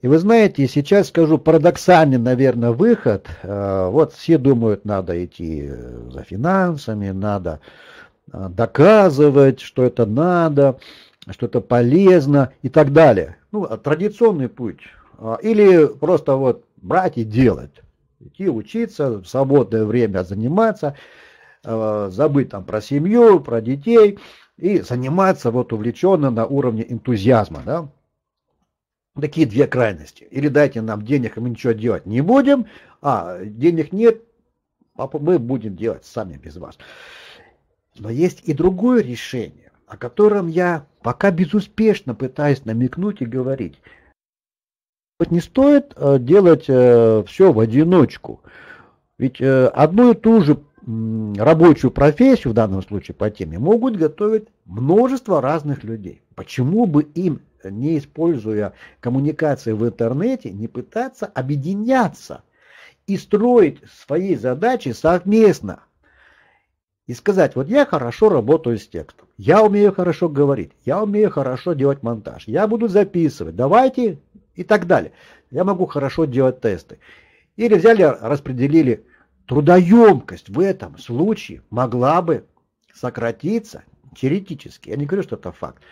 И вы знаете, сейчас скажу парадоксальный, наверное, выход. А, вот все думают, надо идти за финансами, надо а, доказывать, что это надо, что это полезно и так далее. Ну, традиционный путь. Или просто вот брать и делать. Идти учиться, в свободное время заниматься, забыть там про семью, про детей – и заниматься вот увлеченно на уровне энтузиазма, да? Такие две крайности. Или дайте нам денег, и мы ничего делать не будем, а денег нет, а мы будем делать сами без вас. Но есть и другое решение, о котором я пока безуспешно пытаюсь намекнуть и говорить. Вот Не стоит э, делать э, все в одиночку. Ведь э, одну и ту же рабочую профессию, в данном случае по теме, могут готовить множество разных людей. Почему бы им, не используя коммуникации в интернете, не пытаться объединяться и строить свои задачи совместно? И сказать, вот я хорошо работаю с текстом, я умею хорошо говорить, я умею хорошо делать монтаж, я буду записывать, давайте и так далее. Я могу хорошо делать тесты. Или взяли, распределили трудоемкость в этом случае могла бы сократиться теоретически. Я не говорю, что это факт.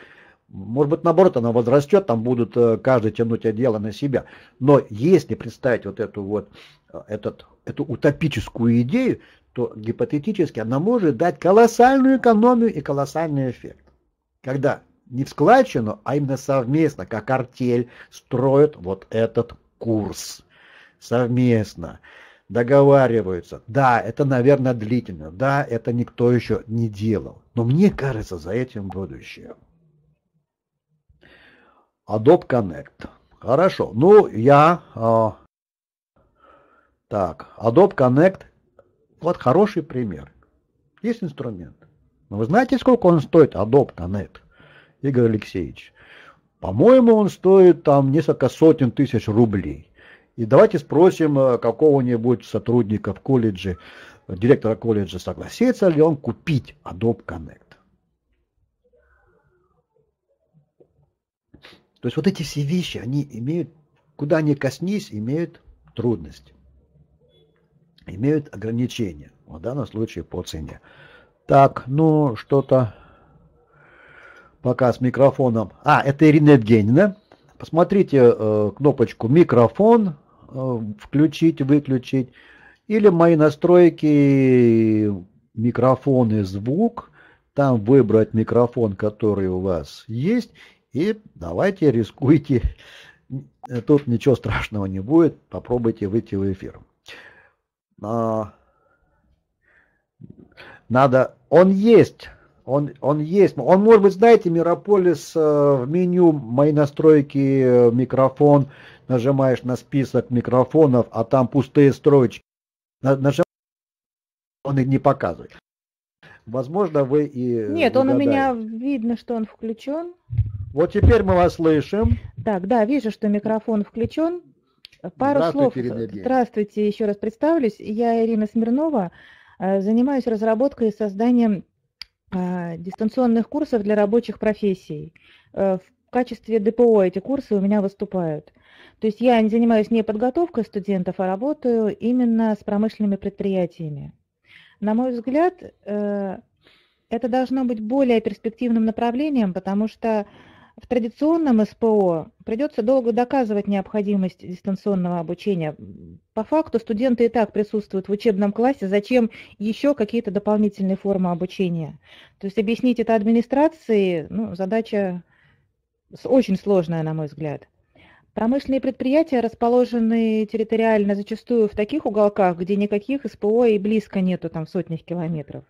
Может быть, наоборот, она возрастет, там будут э, каждый тянуть одеяло на себя. Но если представить вот эту вот э, этот, эту утопическую идею, то гипотетически она может дать колоссальную экономию и колоссальный эффект. Когда не в складчину, а именно совместно, как артель, строят вот этот курс. Совместно договариваются. Да, это, наверное, длительно. Да, это никто еще не делал. Но мне кажется, за этим будущее. Adobe Connect. Хорошо. Ну, я... Э, так, Adobe Connect. Вот хороший пример. Есть инструмент. Но вы знаете, сколько он стоит, Adobe Connect, Игорь Алексеевич? По-моему, он стоит там несколько сотен тысяч рублей. И давайте спросим э, какого-нибудь сотрудника в колледже, директора колледжа, согласится ли он купить Adobe Connect. То есть вот эти все вещи, они имеют, куда ни коснись, имеют трудности, имеют ограничения, в данном случае по цене. Так, ну что-то пока с микрофоном. А, это Ирина Евгеньевна. Посмотрите э, кнопочку «Микрофон», Э, включить, выключить. Или мои настройки, микрофон и звук. Там выбрать микрофон, который у вас есть. И давайте рискуйте. Тут ничего страшного не будет. Попробуйте выйти в эфир. А, надо... Он есть он, он есть. Он, может быть, знаете, Мирополис э, в меню «Мои настройки», э, «Микрофон», нажимаешь на список микрофонов, а там пустые строчки. Нажимаешь, он их не показывает. Возможно, вы и Нет, угадаете. он у меня видно, что он включен. Вот теперь мы вас слышим. Так, да, вижу, что микрофон включен. Пару Здравствуйте, слов. Здравствуйте, еще раз представлюсь. Я Ирина Смирнова, э, занимаюсь разработкой и созданием а, дистанционных курсов для рабочих профессий. Э, в качестве ДПО эти курсы у меня выступают. То есть я не занимаюсь не подготовкой студентов, а работаю именно с промышленными предприятиями. На мой взгляд, э, это должно быть более перспективным направлением, потому что в традиционном СПО придется долго доказывать необходимость дистанционного обучения. По факту студенты и так присутствуют в учебном классе, зачем еще какие-то дополнительные формы обучения? То есть объяснить это администрации, ну, задача очень сложная, на мой взгляд. Промышленные предприятия расположены территориально зачастую в таких уголках, где никаких СПО и близко нету, там, в сотнях километров.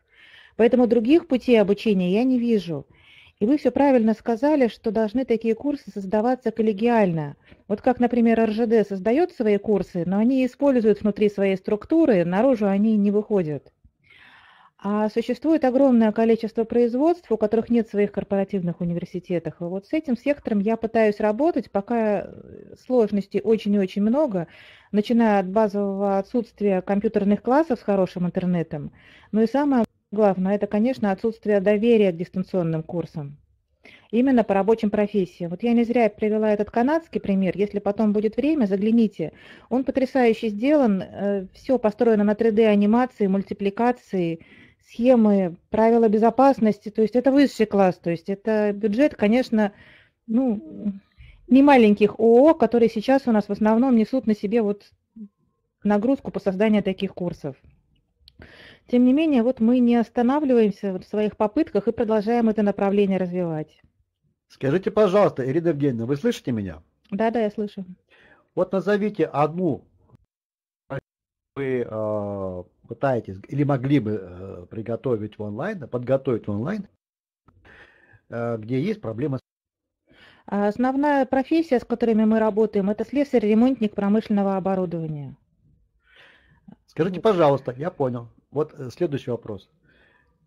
Поэтому других путей обучения я не вижу – и вы все правильно сказали, что должны такие курсы создаваться коллегиально. Вот как, например, РЖД создает свои курсы, но они используют внутри своей структуры, наружу они не выходят. А существует огромное количество производств, у которых нет своих корпоративных университетов. И вот с этим сектором я пытаюсь работать, пока э, сложностей очень и очень много, начиная от базового отсутствия компьютерных классов с хорошим интернетом, но ну и самое главное, это, конечно, отсутствие доверия к дистанционным курсам. Именно по рабочим профессиям. Вот я не зря привела этот канадский пример. Если потом будет время, загляните. Он потрясающе сделан. Э, Все построено на 3D-анимации, мультипликации, схемы, правила безопасности. То есть это высший класс. То есть это бюджет, конечно, ну, не маленьких ООО, которые сейчас у нас в основном несут на себе вот нагрузку по созданию таких курсов. Тем не менее, вот мы не останавливаемся в своих попытках и продолжаем это направление развивать. Скажите, пожалуйста, Ирина Евгеньевна, вы слышите меня? Да, да, я слышу. Вот назовите одну, вы э, пытаетесь или могли бы э, приготовить в онлайн, подготовить в онлайн, э, где есть проблема. с Основная профессия, с которыми мы работаем, это слесарь-ремонтник промышленного оборудования. Скажите, пожалуйста, я понял. Вот э, следующий вопрос.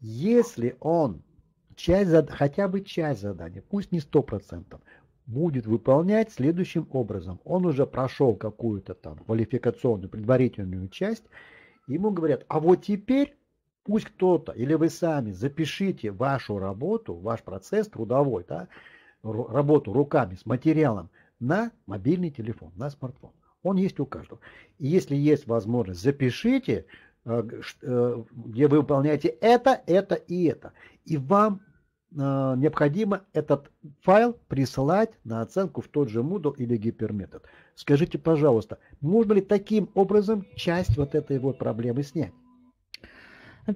Если он часть, хотя бы часть задания, пусть не 100%, будет выполнять следующим образом. Он уже прошел какую-то там квалификационную, предварительную часть. Ему говорят, а вот теперь пусть кто-то или вы сами запишите вашу работу, ваш процесс трудовой, да, работу руками с материалом на мобильный телефон, на смартфон. Он есть у каждого. И если есть возможность, запишите, э, э, где вы выполняете это, это и это. И вам э, необходимо этот файл присылать на оценку в тот же Moodle или гиперметод. Скажите, пожалуйста, можно ли таким образом часть вот этой вот проблемы снять?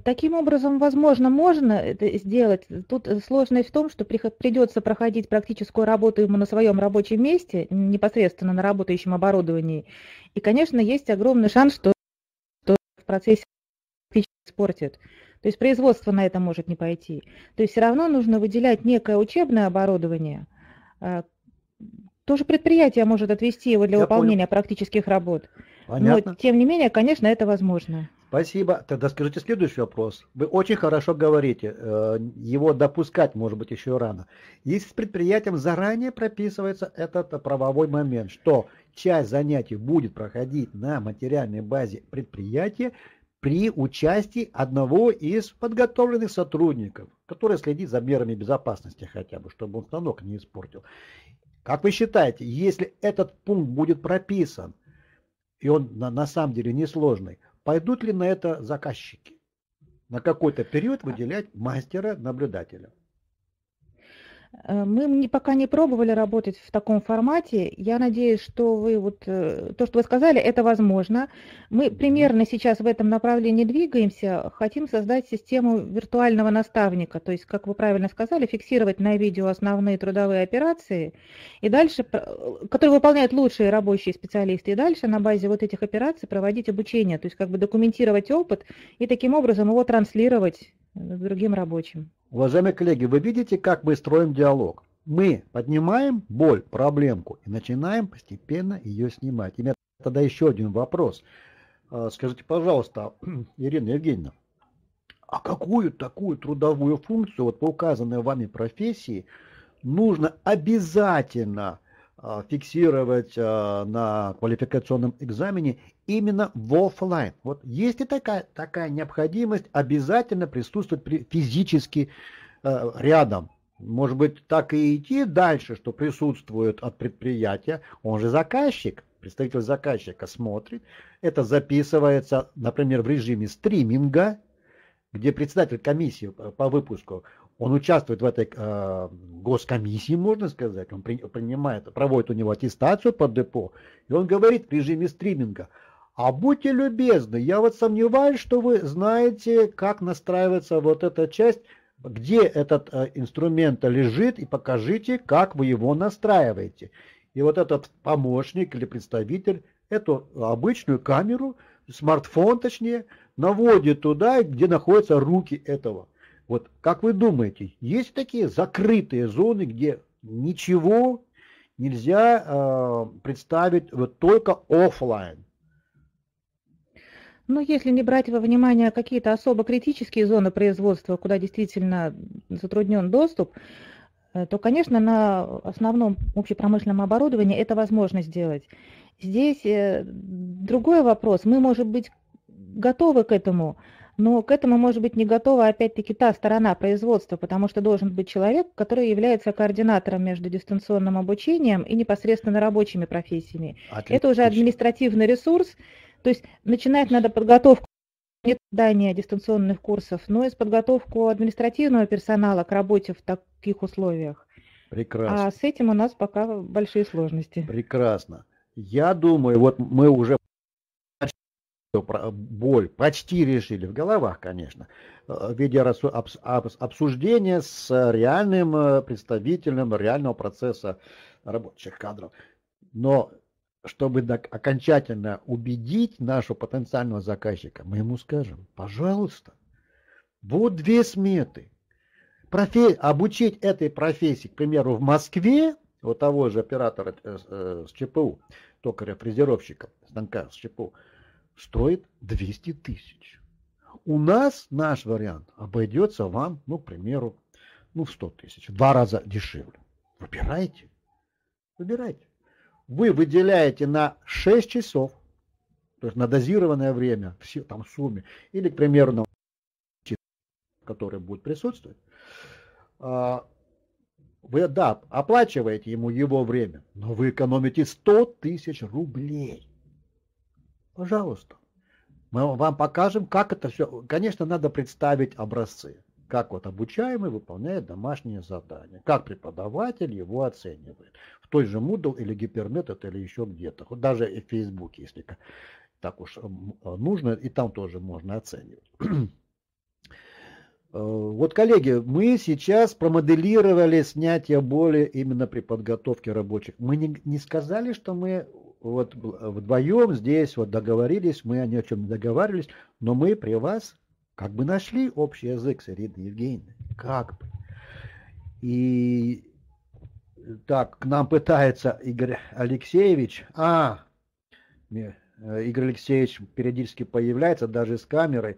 Таким образом, возможно, можно это сделать. Тут сложность в том, что придется проходить практическую работу ему на своем рабочем месте, непосредственно на работающем оборудовании. И, конечно, есть огромный шанс, что, что в процессе испортит. То есть производство на это может не пойти. То есть все равно нужно выделять некое учебное оборудование. А, тоже предприятие может отвести его для Я выполнения понял. практических работ. Понятно. Но, тем не менее, конечно, это возможно. Спасибо. Тогда скажите следующий вопрос. Вы очень хорошо говорите, э, его допускать может быть еще рано. Если с предприятием заранее прописывается этот правовой момент, что часть занятий будет проходить на материальной базе предприятия при участии одного из подготовленных сотрудников, который следит за мерами безопасности хотя бы, чтобы он станок не испортил. Как вы считаете, если этот пункт будет прописан, и он на, на самом деле несложный, пойдут ли на это заказчики? На какой-то период выделять мастера-наблюдателя. Э, мы пока не пробовали работать в таком формате. Я надеюсь, что вы вот э, то, что вы сказали, это возможно. Мы примерно сейчас в этом направлении двигаемся. Хотим создать систему виртуального наставника, то есть, как вы правильно сказали, фиксировать на видео основные трудовые операции и дальше, э, которые выполняют лучшие рабочие специалисты, и дальше на базе вот этих операций проводить обучение, то есть как бы документировать опыт и таким образом его транслировать с э, другим рабочим. Уважаемые коллеги, вы видите, как мы строим диалог? Мы поднимаем боль, проблемку и начинаем постепенно ее снимать. И у меня тогда еще один вопрос. А, скажите, пожалуйста, Ирина Евгеньевна, а какую такую трудовую функцию вот по указанной вами профессии нужно обязательно а, фиксировать а, на квалификационном экзамене именно в офлайн. Вот есть и такая, такая необходимость обязательно присутствовать физически а, рядом. Может быть, так и идти дальше, что присутствует от предприятия, он же заказчик, представитель заказчика смотрит, это записывается, например, в режиме стриминга, где председатель комиссии э, по выпуску, он участвует в этой э, госкомиссии, можно сказать. Он при, принимает, проводит у него аттестацию под депо. И он говорит в режиме стриминга, а будьте любезны, я вот сомневаюсь, что вы знаете, как настраивается вот эта часть, где этот э, инструмент лежит, и покажите, как вы его настраиваете. И вот этот помощник или представитель эту обычную камеру, смартфон точнее, наводит туда, где находятся руки этого вот как вы думаете, есть такие закрытые зоны, где ничего нельзя э, представить вот только офлайн? Ну, если не брать во внимание какие-то особо критические зоны производства, куда действительно затруднен доступ, э, то, конечно, на основном общепромышленном оборудовании это возможно сделать. Здесь э, другой вопрос. Мы, может быть, готовы к этому, но к этому может быть не готова опять-таки та сторона производства, потому что должен быть человек, который является координатором между дистанционным обучением и непосредственно рабочими профессиями. Отлично. Это уже административный ресурс. То есть начинать надо подготовку не дания дистанционных курсов, но и с подготовку административного персонала к работе в таких условиях. Прекрасно. А с этим у нас пока большие сложности. Прекрасно. Я думаю, вот мы уже то э, боль почти решили, в головах, конечно, э, в виде обсуждения с реальным э, представителем реального процесса рабочих кадров. Но чтобы окончательно убедить нашего потенциального заказчика, мы ему скажем, пожалуйста, вот две сметы. Профи... Обучить этой профессии, к примеру, в Москве, вот того же оператора э, э, с ЧПУ, токаря-фрезеровщика, станка с ЧПУ – стоит 200 тысяч. У нас наш вариант обойдется вам, ну, к примеру, ну, в 100 тысяч, два раза дешевле. Выбирайте, выбирайте. Вы выделяете на 6 часов, то есть на дозированное время, все там в сумме, или, к примеру, на который будет присутствовать, а, вы, да, оплачиваете ему его время, но вы экономите 100 тысяч рублей. Пожалуйста. Мы вам покажем, как это все. Конечно, надо представить образцы. Как вот обучаемый выполняет домашнее задание Как преподаватель его оценивает. В той же Moodle или Гиперметод или еще где-то. Вот даже и в Фейсбуке, если так уж нужно. И там тоже можно оценивать. Э, вот, коллеги, мы сейчас промоделировали снятие боли именно при подготовке рабочих. Мы не, не сказали, что мы вот э, вдвоем здесь вот договорились, мы ни о чем договаривались, но мы при вас как бы нашли общий язык с Ириной Евгеньевной. Как бы. И так, к нам пытается Игорь Алексеевич. А, э, Игорь Алексеевич периодически появляется, даже с камерой.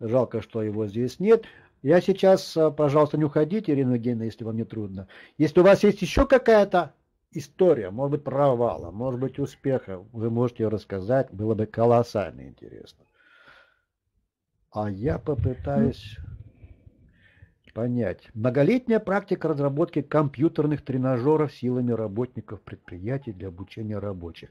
Жалко, что его здесь нет. Я сейчас, э, пожалуйста, не уходите, Ирина Евгеньевна, если вам не трудно. Если у вас есть еще какая-то история, может быть, провала, может быть, успеха, э, вы можете ее рассказать, было бы колоссально интересно. А я попытаюсь понять. Многолетняя практика разработки компьютерных тренажеров силами работников предприятий для обучения рабочих.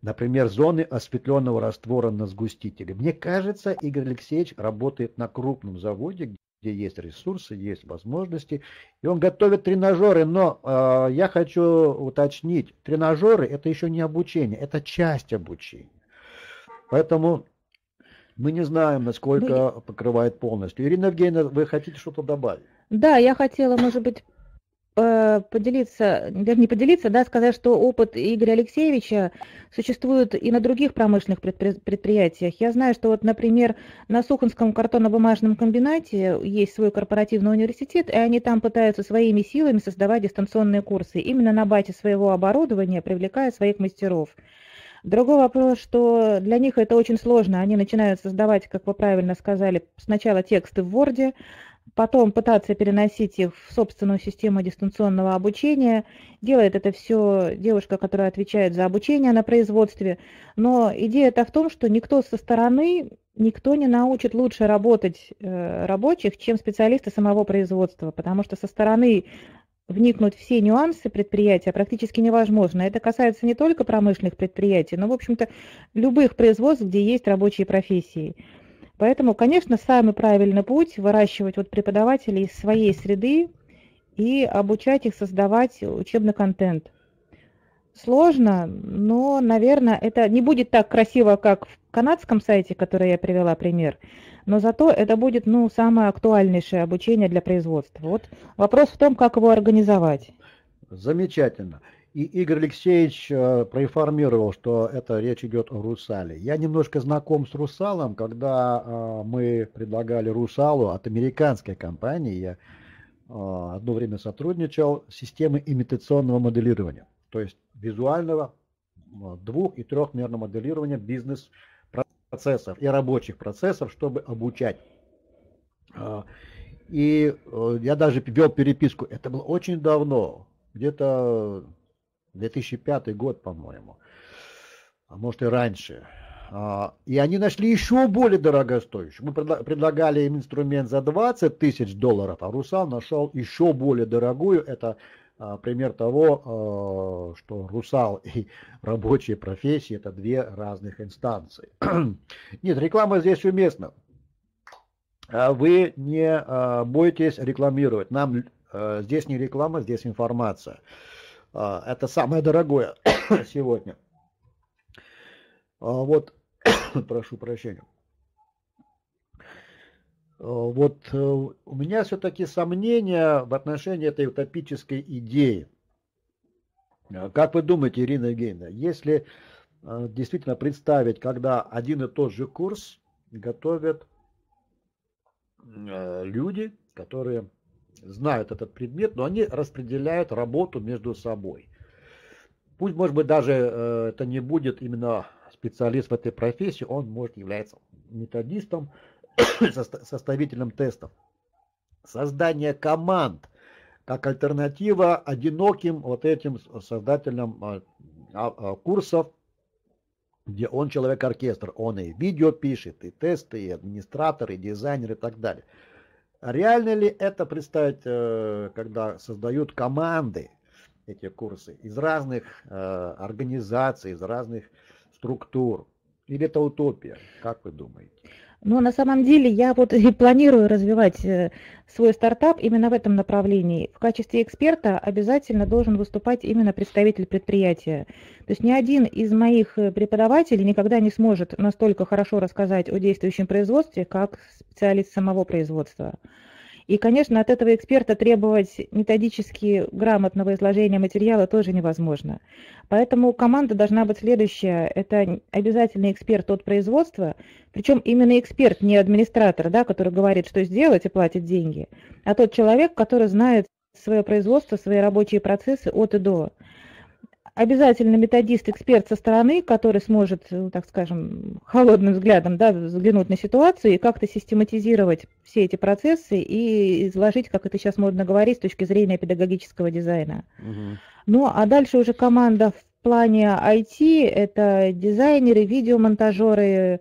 Например, зоны осветленного раствора на сгустителе. Мне кажется, Игорь Алексеевич работает на крупном заводе, где есть ресурсы, есть возможности. И он готовит тренажеры, но э, я хочу уточнить, тренажеры это еще не обучение, это часть обучения. Поэтому мы не знаем, насколько мы... покрывает полностью. Ирина Евгеньевна, вы хотите что-то добавить? Да, я хотела, может быть, Э, поделиться, даже не поделиться, да, сказать, что опыт Игоря Алексеевича существует и на других промышленных предприятиях. Я знаю, что вот, например, на Сухонском картонно-бумажном комбинате есть свой корпоративный университет, и они там пытаются своими силами создавать дистанционные курсы, именно на базе своего оборудования, привлекая своих мастеров. Другой вопрос, что для них это очень сложно. Они начинают создавать, как вы правильно сказали, сначала тексты в Word, потом пытаться переносить их в собственную систему дистанционного обучения. Делает это все девушка, которая отвечает за обучение на производстве. Но идея-то в том, что никто со стороны, никто не научит лучше работать э, рабочих, чем специалисты самого производства, потому что со стороны вникнуть все нюансы предприятия практически невозможно. Это касается не только промышленных предприятий, но, в общем-то, любых производств, где есть рабочие профессии. Поэтому, конечно, самый правильный путь выращивать вот преподавателей из своей среды и обучать их создавать учебный контент. Сложно, но, наверное, это не будет так красиво, как в канадском сайте, который я привела пример, но зато это будет, ну, самое актуальнейшее обучение для производства. Вот вопрос в том, как его организовать. Замечательно. И Игорь Алексеевич э, проинформировал, что это речь идет о русале. Я немножко знаком с русалом, когда э, мы предлагали русалу от американской компании, я э, одно время сотрудничал с системой имитационного моделирования, то есть визуального двух- и трехмерного моделирования бизнес-процессов и рабочих процессов, чтобы обучать. И я даже вел переписку. Это было очень давно, где-то 2005 год, по-моему. А может и раньше. А, и они нашли еще более дорогостоящую. Мы предлагали им инструмент за 20 тысяч долларов, а Русал нашел еще более дорогую. Это а, пример того, а, что русал и рабочие профессии – это две разных инстанции. Нет, реклама здесь уместна. Вы не бойтесь рекламировать. Нам здесь не реклама, здесь информация. А, это самое дорогое сегодня. А, вот, прошу прощения. А, вот э, у меня все-таки сомнения в отношении этой утопической идеи. Как вы думаете, Ирина Евгеньевна, если э, действительно представить, когда один и тот же курс готовят э, люди, которые знают этот предмет, но они распределяют работу между собой. Пусть, может быть, даже э, это не будет именно специалист в этой профессии, он, может, являться методистом, составителем тестов. Создание команд как альтернатива одиноким вот этим создателям а, а, а, курсов, где он человек-оркестр, он и видео пишет, и тесты, и администратор, и дизайнер, и так далее. Реально ли это представить, э, когда создают команды эти курсы из разных э, организаций, из разных структур? Или это утопия? Как вы думаете? Но на самом деле я вот и планирую развивать э, свой стартап именно в этом направлении. В качестве эксперта обязательно должен выступать именно представитель предприятия. То есть ни один из моих э, преподавателей никогда не сможет настолько хорошо рассказать о действующем производстве, как специалист самого производства. И, конечно, от этого эксперта требовать методически грамотного изложения материала тоже невозможно. Поэтому команда должна быть следующая. Это обязательный эксперт от производства, причем именно эксперт, не администратор, да, который говорит, что сделать и платит деньги, а тот человек, который знает свое производство, свои рабочие процессы от и до обязательно методист-эксперт со стороны, который сможет, э, так скажем, холодным взглядом да, взглянуть на ситуацию и как-то систематизировать все эти процессы и изложить, как это сейчас модно говорить, с точки зрения педагогического дизайна. Угу. Ну, а дальше уже команда в плане IT – это дизайнеры, видеомонтажеры,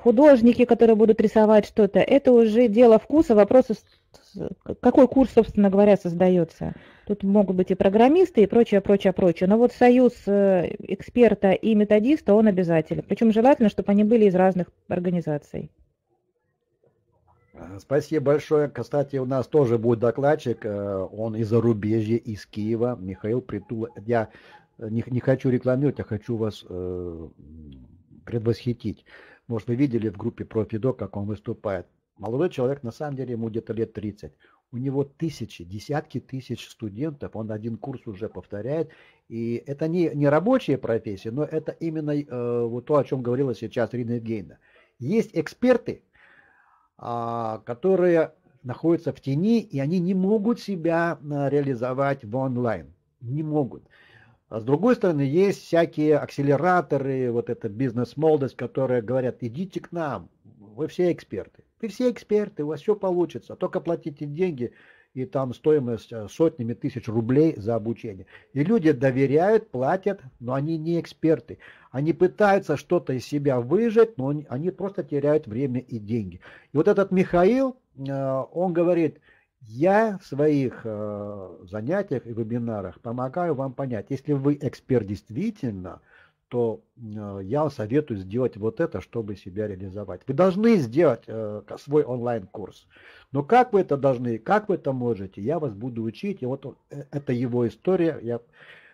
художники, которые будут рисовать что-то. Это уже дело вкуса, вопросы какой курс, собственно говоря, создается? Тут могут быть и программисты, и прочее, прочее, прочее. Но вот союз э, эксперта и методиста, он обязателен. Причем желательно, чтобы они были из разных организаций. Э, спасибо большое. Кстати, у нас тоже будет докладчик. Э, он из зарубежья, из Киева. Михаил Притула. Я не, не хочу рекламировать, я хочу вас э, предвосхитить. Может, вы видели в группе Профидок, как он выступает. Молодой человек, на самом деле, ему где-то лет 30. У него тысячи, десятки тысяч студентов, он один курс уже повторяет. И это не, не рабочие профессии, но это именно э, вот то, о чем говорила сейчас Рина Евгеньевна. Есть эксперты, э, которые находятся в тени, и они не могут себя э, реализовать в онлайн. Не могут. А с другой стороны, есть всякие акселераторы, вот эта бизнес-молодость, которые говорят, идите к нам, вы все эксперты. Вы все эксперты, у вас все получится. Только платите деньги и там стоимость э, сотнями тысяч рублей за обучение. И люди доверяют, платят, но они не эксперты. Они пытаются что-то из себя выжать, но они просто теряют время и деньги. И вот этот Михаил, э, он говорит, я в своих э, занятиях и вебинарах помогаю вам понять, если вы эксперт действительно – то э, я советую сделать вот это, чтобы себя реализовать. Вы должны сделать э, свой онлайн-курс. Но как вы это должны, как вы это можете, я вас буду учить. И вот э, это его история. Я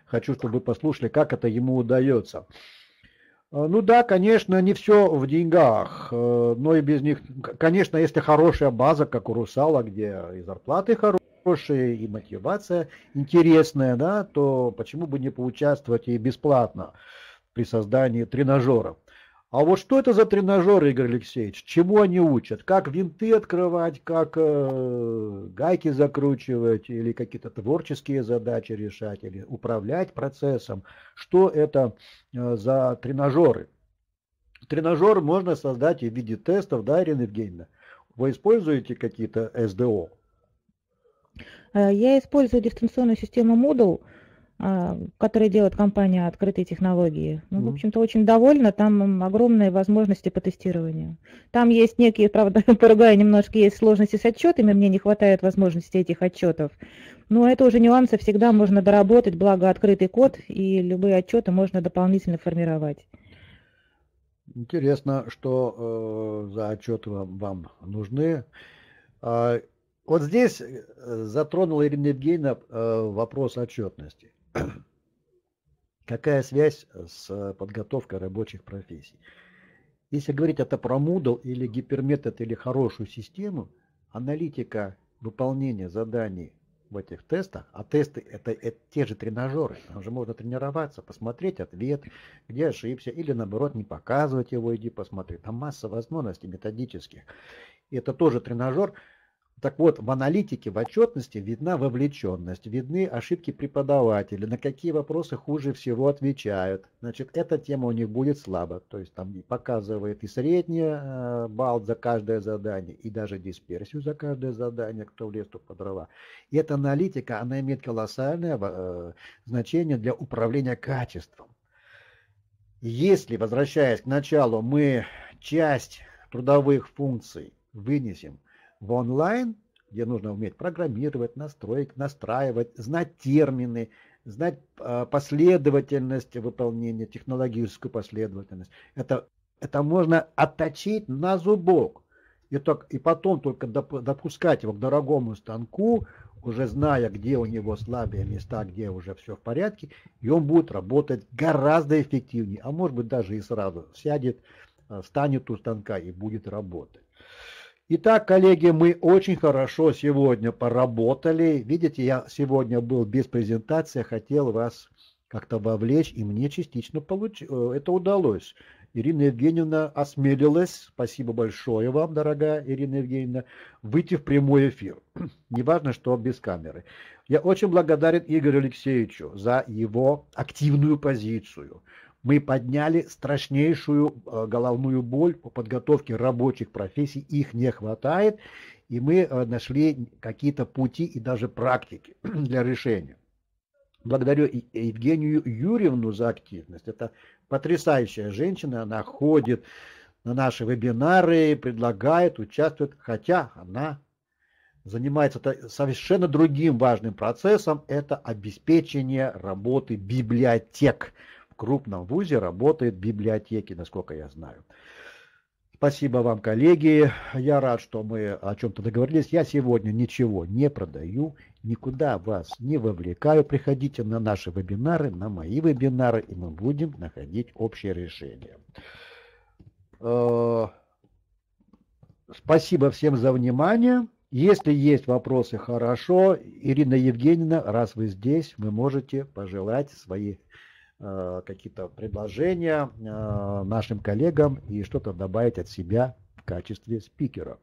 хочу, чтобы вы послушали, как это ему удается. Ну да, конечно, не все в деньгах, но и без них, конечно, если хорошая база, как у Русала, где и зарплаты хорошие, и мотивация интересная, да, то почему бы не поучаствовать и бесплатно при создании тренажеров. А вот что это за тренажеры, Игорь Алексеевич? Чему они учат? Как винты открывать, как э, гайки закручивать, или какие-то творческие задачи решать, или управлять процессом? Что это э, за тренажеры? Тренажер можно создать и в виде тестов, да, Ирина Евгеньевна? Вы используете какие-то СДО? Э, я использую дистанционную систему Moodle. А, которые делает компания «Открытые технологии». Ну, в общем-то, очень довольна, там огромные возможности по тестированию. Там есть некие, правда, поругаю немножко, есть сложности с отчетами, мне не хватает возможности этих отчетов. Но это уже нюансы, всегда можно доработать, благо открытый код, и любые отчеты можно дополнительно формировать. Интересно, что э, за отчеты вам, вам нужны. Э, вот здесь э, затронула Ирина Евгеньевна э, вопрос отчетности. Какая связь с э, подготовкой рабочих профессий? Если говорить это про Moodle или гиперметод или хорошую систему, аналитика выполнения заданий в этих тестах, а тесты это, это те же тренажеры, там же можно тренироваться, посмотреть ответ, где ошибся, или наоборот не показывать его, иди посмотри. Там масса возможностей методических. И это тоже тренажер, так вот, в аналитике, в отчетности видна вовлеченность, видны ошибки преподавателей, на какие вопросы хуже всего отвечают. Значит, эта тема у них будет слабо. То есть там показывает и средний э, балл за каждое задание, и даже дисперсию за каждое задание, кто в лес, кто по дрова. И эта аналитика, она имеет колоссальное э, значение для управления качеством. Если, возвращаясь к началу, мы часть трудовых функций вынесем – в онлайн, где нужно уметь программировать, настроить, настраивать, знать термины, знать а, последовательность выполнения, технологическую последовательность. Это, это можно отточить на зубок. И, так, и потом только допускать его к дорогому станку, уже зная, где у него слабые места, где уже все в порядке, и он будет работать гораздо эффективнее, а может быть даже и сразу сядет, а, станет у станка и будет работать. Итак, коллеги, мы очень хорошо сегодня поработали. Видите, я сегодня был без презентации, хотел вас как-то вовлечь, и мне частично получ... Э, это удалось. Ирина Евгеньевна осмелилась, спасибо большое вам, дорогая Ирина Евгеньевна, выйти в прямой эфир. Неважно, что без камеры. Я очень благодарен Игорю Алексеевичу за его активную позицию, мы подняли страшнейшую э, головную боль по подготовке рабочих профессий, их не хватает, и мы э, нашли какие-то пути и даже практики для решения. Благодарю Евгению Юрьевну за активность. Это потрясающая женщина, она ходит на наши вебинары, предлагает, участвует, хотя она занимается совершенно другим важным процессом, это обеспечение работы библиотек, крупном вузе работает библиотеки, насколько я знаю. Спасибо вам, коллеги. Я рад, что мы о чем-то договорились. Я сегодня ничего не продаю, никуда вас не вовлекаю. Приходите на наши вебинары, на мои вебинары, и мы будем находить общее решение. Э, спасибо всем за внимание. Если есть вопросы, хорошо. Ирина Евгеньевна, раз вы здесь, вы можете пожелать свои Э, какие-то предложения э, нашим коллегам и что-то добавить от себя в качестве спикера.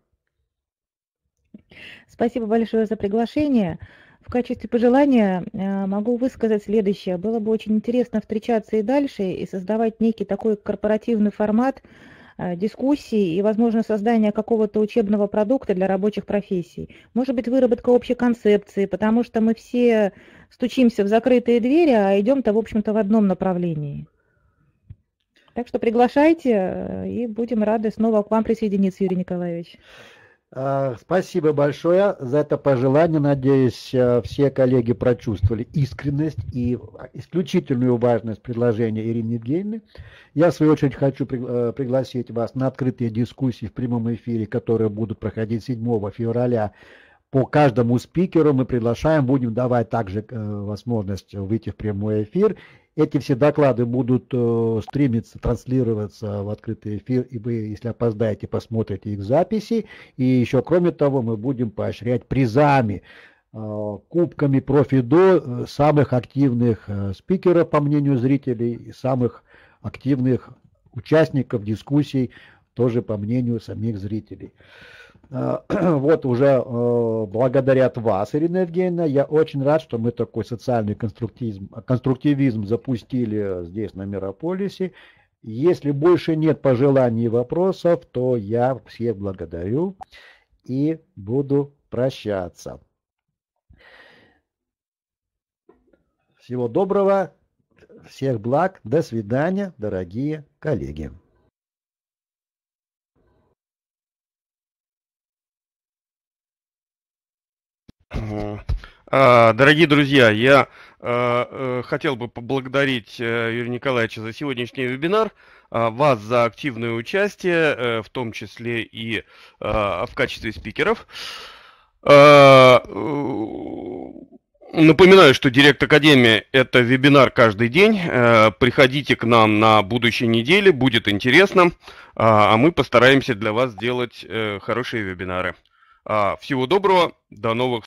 Спасибо большое за приглашение. В качестве пожелания э, могу высказать следующее. Было бы очень интересно встречаться и дальше, и создавать некий такой корпоративный формат, Э, дискуссий и, возможно, создание какого-то учебного продукта для рабочих профессий. Может быть, выработка общей концепции, потому что мы все стучимся в закрытые двери, а идем-то, в общем-то, в одном направлении. Так что приглашайте, э, и будем рады снова к вам присоединиться, Юрий Николаевич. А, спасибо большое за это пожелание. Надеюсь, э, все коллеги прочувствовали искренность и исключительную важность предложения Ирины Евгеньевны. Я, в свою очередь, хочу э, пригласить вас на открытые дискуссии в прямом эфире, которые будут проходить 7 февраля по каждому спикеру мы приглашаем, будем давать также э, возможность выйти в прямой эфир эти все доклады будут э, стримиться, транслироваться в открытый эфир, и вы, если опоздаете, посмотрите их записи. И еще, кроме того, мы будем поощрять призами, э, кубками профидо э, самых активных э, спикеров, по мнению зрителей, и самых активных участников дискуссий, тоже по мнению самих зрителей. Э, вот уже благодаря э, благодарят вас, Ирина Евгеньевна, я очень рад, что мы такой социальный конструктивизм, конструктивизм запустили здесь на Мирополисе. Если больше нет пожеланий и вопросов, то я всех благодарю и буду прощаться. Всего доброго, всех благ, до свидания, дорогие коллеги. Э, дорогие друзья, я э, э, хотел бы поблагодарить Юрия Николаевича за сегодняшний вебинар, вас за активное участие, в том числе и в качестве спикеров. Напоминаю, что Директ Академия – это вебинар каждый день. Приходите к нам на будущей неделе, будет интересно, а мы постараемся для вас сделать хорошие вебинары. Всего доброго, до новых